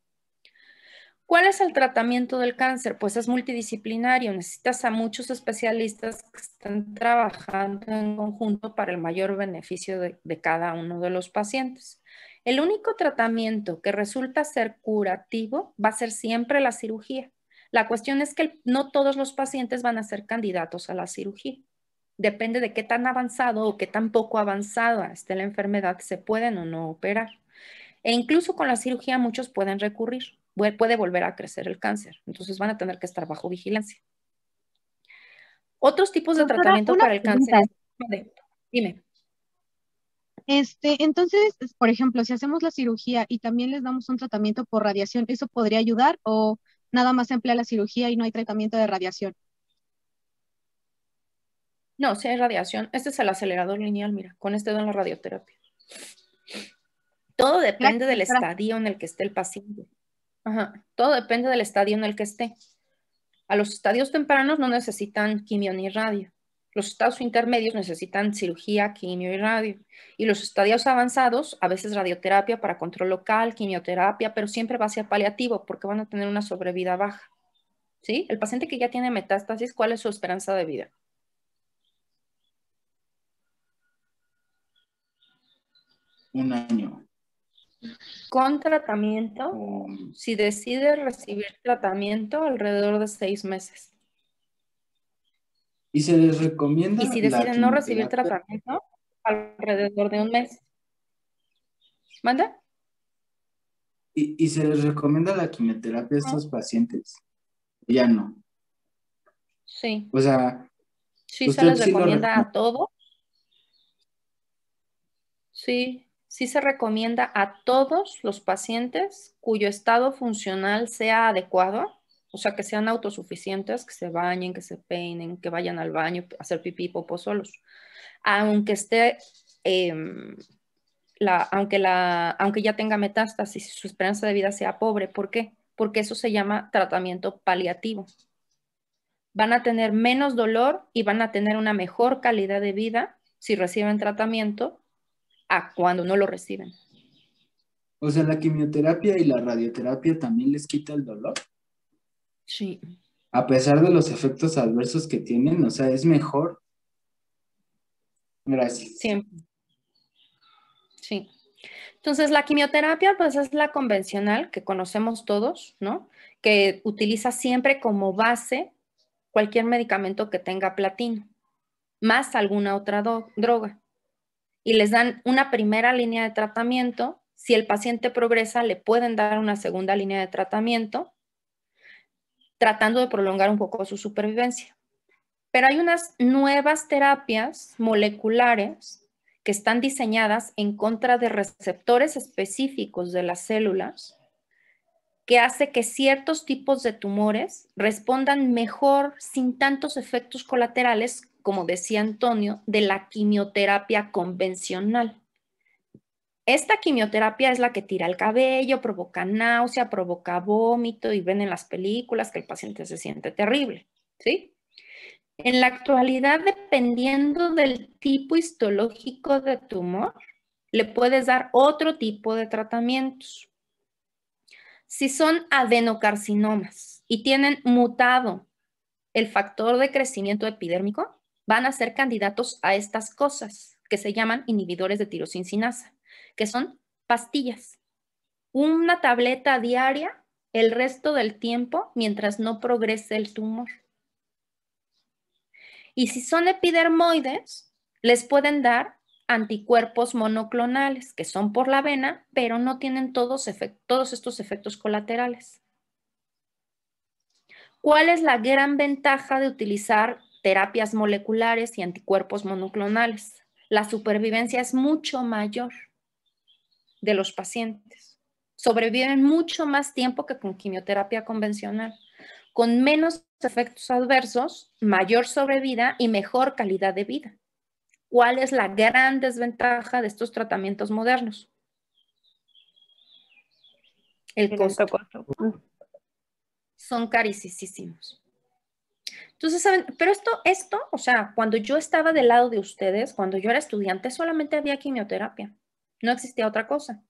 ¿Cuál es el tratamiento del cáncer? Pues es multidisciplinario, necesitas a muchos especialistas que están trabajando en conjunto para el mayor beneficio de, de, cada uno de los pacientes. El único tratamiento que resulta ser curativo va a ser siempre la cirugía. La cuestión es que no todos los pacientes van a ser candidatos a la cirugía. Depende de qué tan avanzado o qué tan poco avanzada esté la enfermedad, se pueden o no operar. E incluso con la cirugía muchos pueden recurrir puede volver a crecer el cáncer. Entonces van a tener que estar bajo vigilancia. Otros tipos de tratamiento para el cáncer. Dime. Este, entonces, por ejemplo, si hacemos la cirugía y también les damos un tratamiento por radiación, ¿eso podría ayudar o nada más se emplea la cirugía y no hay tratamiento de radiación? No, si hay radiación, este es el acelerador lineal, mira, con este dan la radioterapia. Todo depende del estadio en el que esté el paciente. Ajá. Todo depende del estadio en el que esté. A los estadios tempranos no necesitan quimio ni radio. Los estados intermedios necesitan cirugía, quimio y radio. Y los estadios avanzados, a veces radioterapia para control local, quimioterapia, pero siempre va a ser paliativo porque van a tener una sobrevida baja. ¿Sí? El paciente que ya tiene metástasis, ¿cuál es su esperanza de vida? Un año con tratamiento mm. si decide recibir tratamiento alrededor de seis meses. Y se les recomienda. Y si deciden no recibir tratamiento alrededor de un mes. ¿Manda? ¿Y, se les recomienda la quimioterapia a estos pacientes? Ya no. Sí. O sea. Sí, se les recomienda a todos. Sí, sí se recomienda a todos los pacientes cuyo estado funcional sea adecuado, o sea, que sean autosuficientes, que se bañen, que se peinen, que vayan al baño, a hacer pipí, popó solos. Aunque esté, em, aunque, la, aunque ya tenga metástasis, y su esperanza de vida sea pobre. ¿Por qué? Porque eso se llama tratamiento paliativo. Van a tener menos dolor y van a tener una mejor calidad de vida si reciben tratamiento cuando no lo reciben. O sea, la quimioterapia y la radioterapia también les quita el dolor. Sí. A pesar de los efectos adversos que tienen, o sea, es mejor. Gracias. Siempre. Sí. Entonces, la quimioterapia, pues es la convencional que conocemos todos, ¿no? Que utiliza siempre como base cualquier medicamento que tenga platino, más alguna otra droga y les dan una primera línea de tratamiento. Si el paciente progresa, le pueden dar una segunda línea de tratamiento, tratando de prolongar un poco su supervivencia. Pero hay unas nuevas terapias moleculares que están diseñadas en contra de receptores específicos de las células, que hace que ciertos tipos de tumores respondan mejor sin tantos efectos colaterales como decía Antonio, de la quimioterapia convencional. Esta quimioterapia es la que tira el cabello, provoca náusea, provoca vómito y ven en las películas que el paciente se siente terrible, ¿sí? En la actualidad, dependiendo del tipo histológico de tumor, le puedes dar otro tipo de tratamientos. Si son adenocarcinomas y tienen mutado el factor de crecimiento epidérmico, van a ser candidatos a estas cosas que se llaman inhibidores de tirosincinasa, que son pastillas. Una tableta diaria el resto del tiempo mientras no progrese el tumor. Y si son epidermoides, les pueden dar anticuerpos monoclonales, que son por la vena, pero no tienen todos, todos estos efectos colaterales. ¿Cuál es la gran ventaja de utilizar terapias moleculares y anticuerpos monoclonales. La supervivencia es mucho mayor de los pacientes. Sobreviven mucho más tiempo que con quimioterapia convencional, con menos efectos adversos, mayor sobrevida y mejor calidad de vida. ¿Cuál es la gran desventaja de estos tratamientos modernos? El costo. Son carísimos. Entonces, ¿saben? Pero esto, esto, o sea, cuando yo estaba del lado de ustedes, cuando yo era estudiante, solamente había quimioterapia. No existía otra cosa.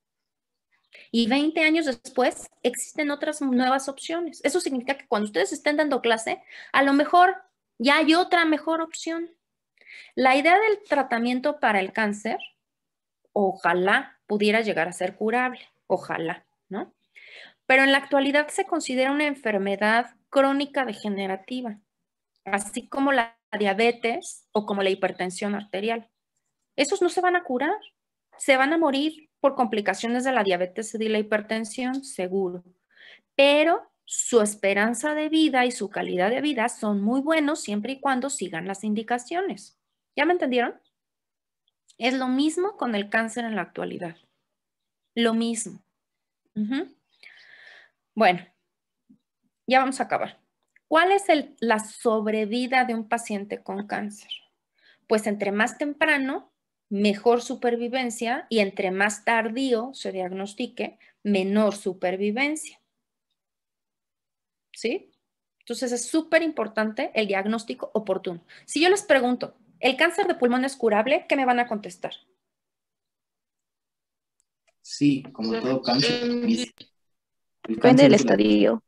Y 20 años después existen otras nuevas opciones. Eso significa que cuando ustedes estén dando clase, a lo mejor ya hay otra mejor opción. La idea del tratamiento para el cáncer, ojalá pudiera llegar a ser curable, ojalá, ¿no? Pero en la actualidad se considera una enfermedad crónica degenerativa así como la diabetes o como la hipertensión arterial. Esos no se van a curar, se van a morir por complicaciones de la diabetes y la hipertensión, seguro. Pero su esperanza de vida y su calidad de vida son muy buenos siempre y cuando sigan las indicaciones. ¿Ya me entendieron? Es lo mismo con el cáncer en la actualidad. Lo mismo. Bueno, ya vamos a acabar. ¿Cuál es la sobrevida de un paciente con cáncer? Pues entre más temprano, mejor supervivencia y entre más tardío se diagnostique, menor supervivencia. ¿Sí? Entonces es súper importante el diagnóstico oportuno. Si yo les pregunto, ¿el cáncer de pulmón es curable? ¿Qué me van a contestar? Sí, como todo cáncer. Depende del estadio.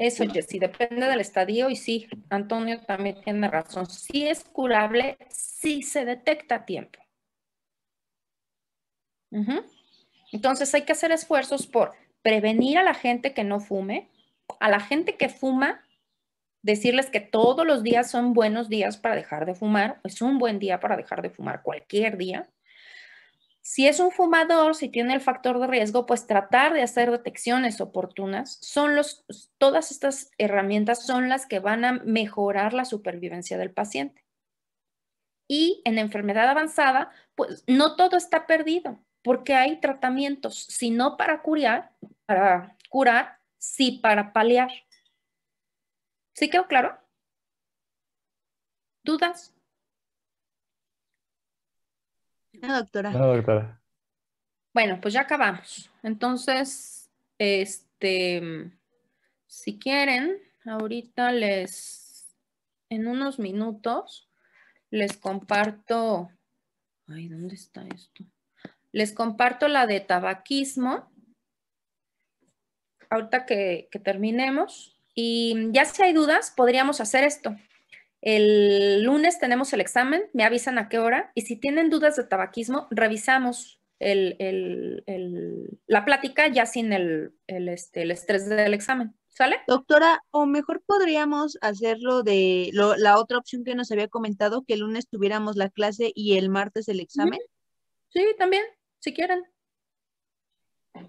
Eso, sí, depende del estadio y sí, Antonio también tiene razón. Si es curable si se detecta a tiempo. Entonces hay que hacer esfuerzos por prevenir a la gente que no fume, a la gente que fuma, decirles que todos los días son buenos días para dejar de fumar, es un buen día para dejar de fumar cualquier día. Si es un fumador, si tiene el factor de riesgo, pues tratar de hacer detecciones oportunas. Son los, todas estas herramientas son las que van a mejorar la supervivencia del paciente. Y en enfermedad avanzada, pues no todo está perdido, porque hay tratamientos, si no para curar, para curar, sí para paliar. ¿Sí quedó claro? ¿Dudas? doctora. doctora. Bueno, pues ya acabamos. Entonces, este, si quieren, ahorita les, en unos minutos, les comparto, ay, ¿dónde está esto? Les comparto la de tabaquismo, ahorita que terminemos. Y ya si hay dudas, podríamos hacer esto. El lunes tenemos el examen, me avisan a qué hora y si tienen dudas de tabaquismo, revisamos la plática ya sin este, el, estrés del examen. ¿Sale? Doctora, o mejor podríamos hacerlo de la otra opción que nos había comentado, que el lunes tuviéramos la clase y el martes el examen. Sí, también, si quieren.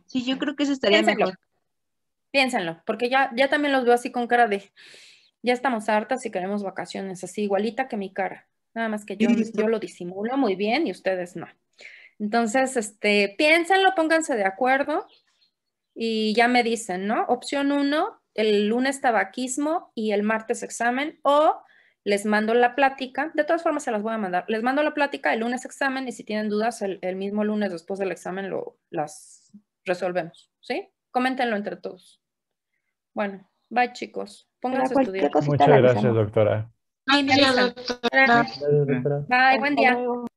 Sí, yo creo que eso estaría mejor. Piénsenlo, porque ya, ya también los veo así con cara de, ya estamos hartas y queremos vacaciones, así igualita que mi cara. Nada más que yo, yo lo disimulo muy bien y ustedes no. Entonces, este, piénsenlo, pónganse de acuerdo y ya me dicen, ¿no? Opción uno, el lunes tabaquismo y el martes examen o les mando la plática. De todas formas, se las voy a mandar. Les mando la plática el lunes examen y si tienen dudas, el, mismo lunes después del examen lo, las resolvemos, ¿sí? Coméntenlo entre todos. Bueno, bye chicos. Muchas gracias, doctora. Bye, doctora. Bye, buen día.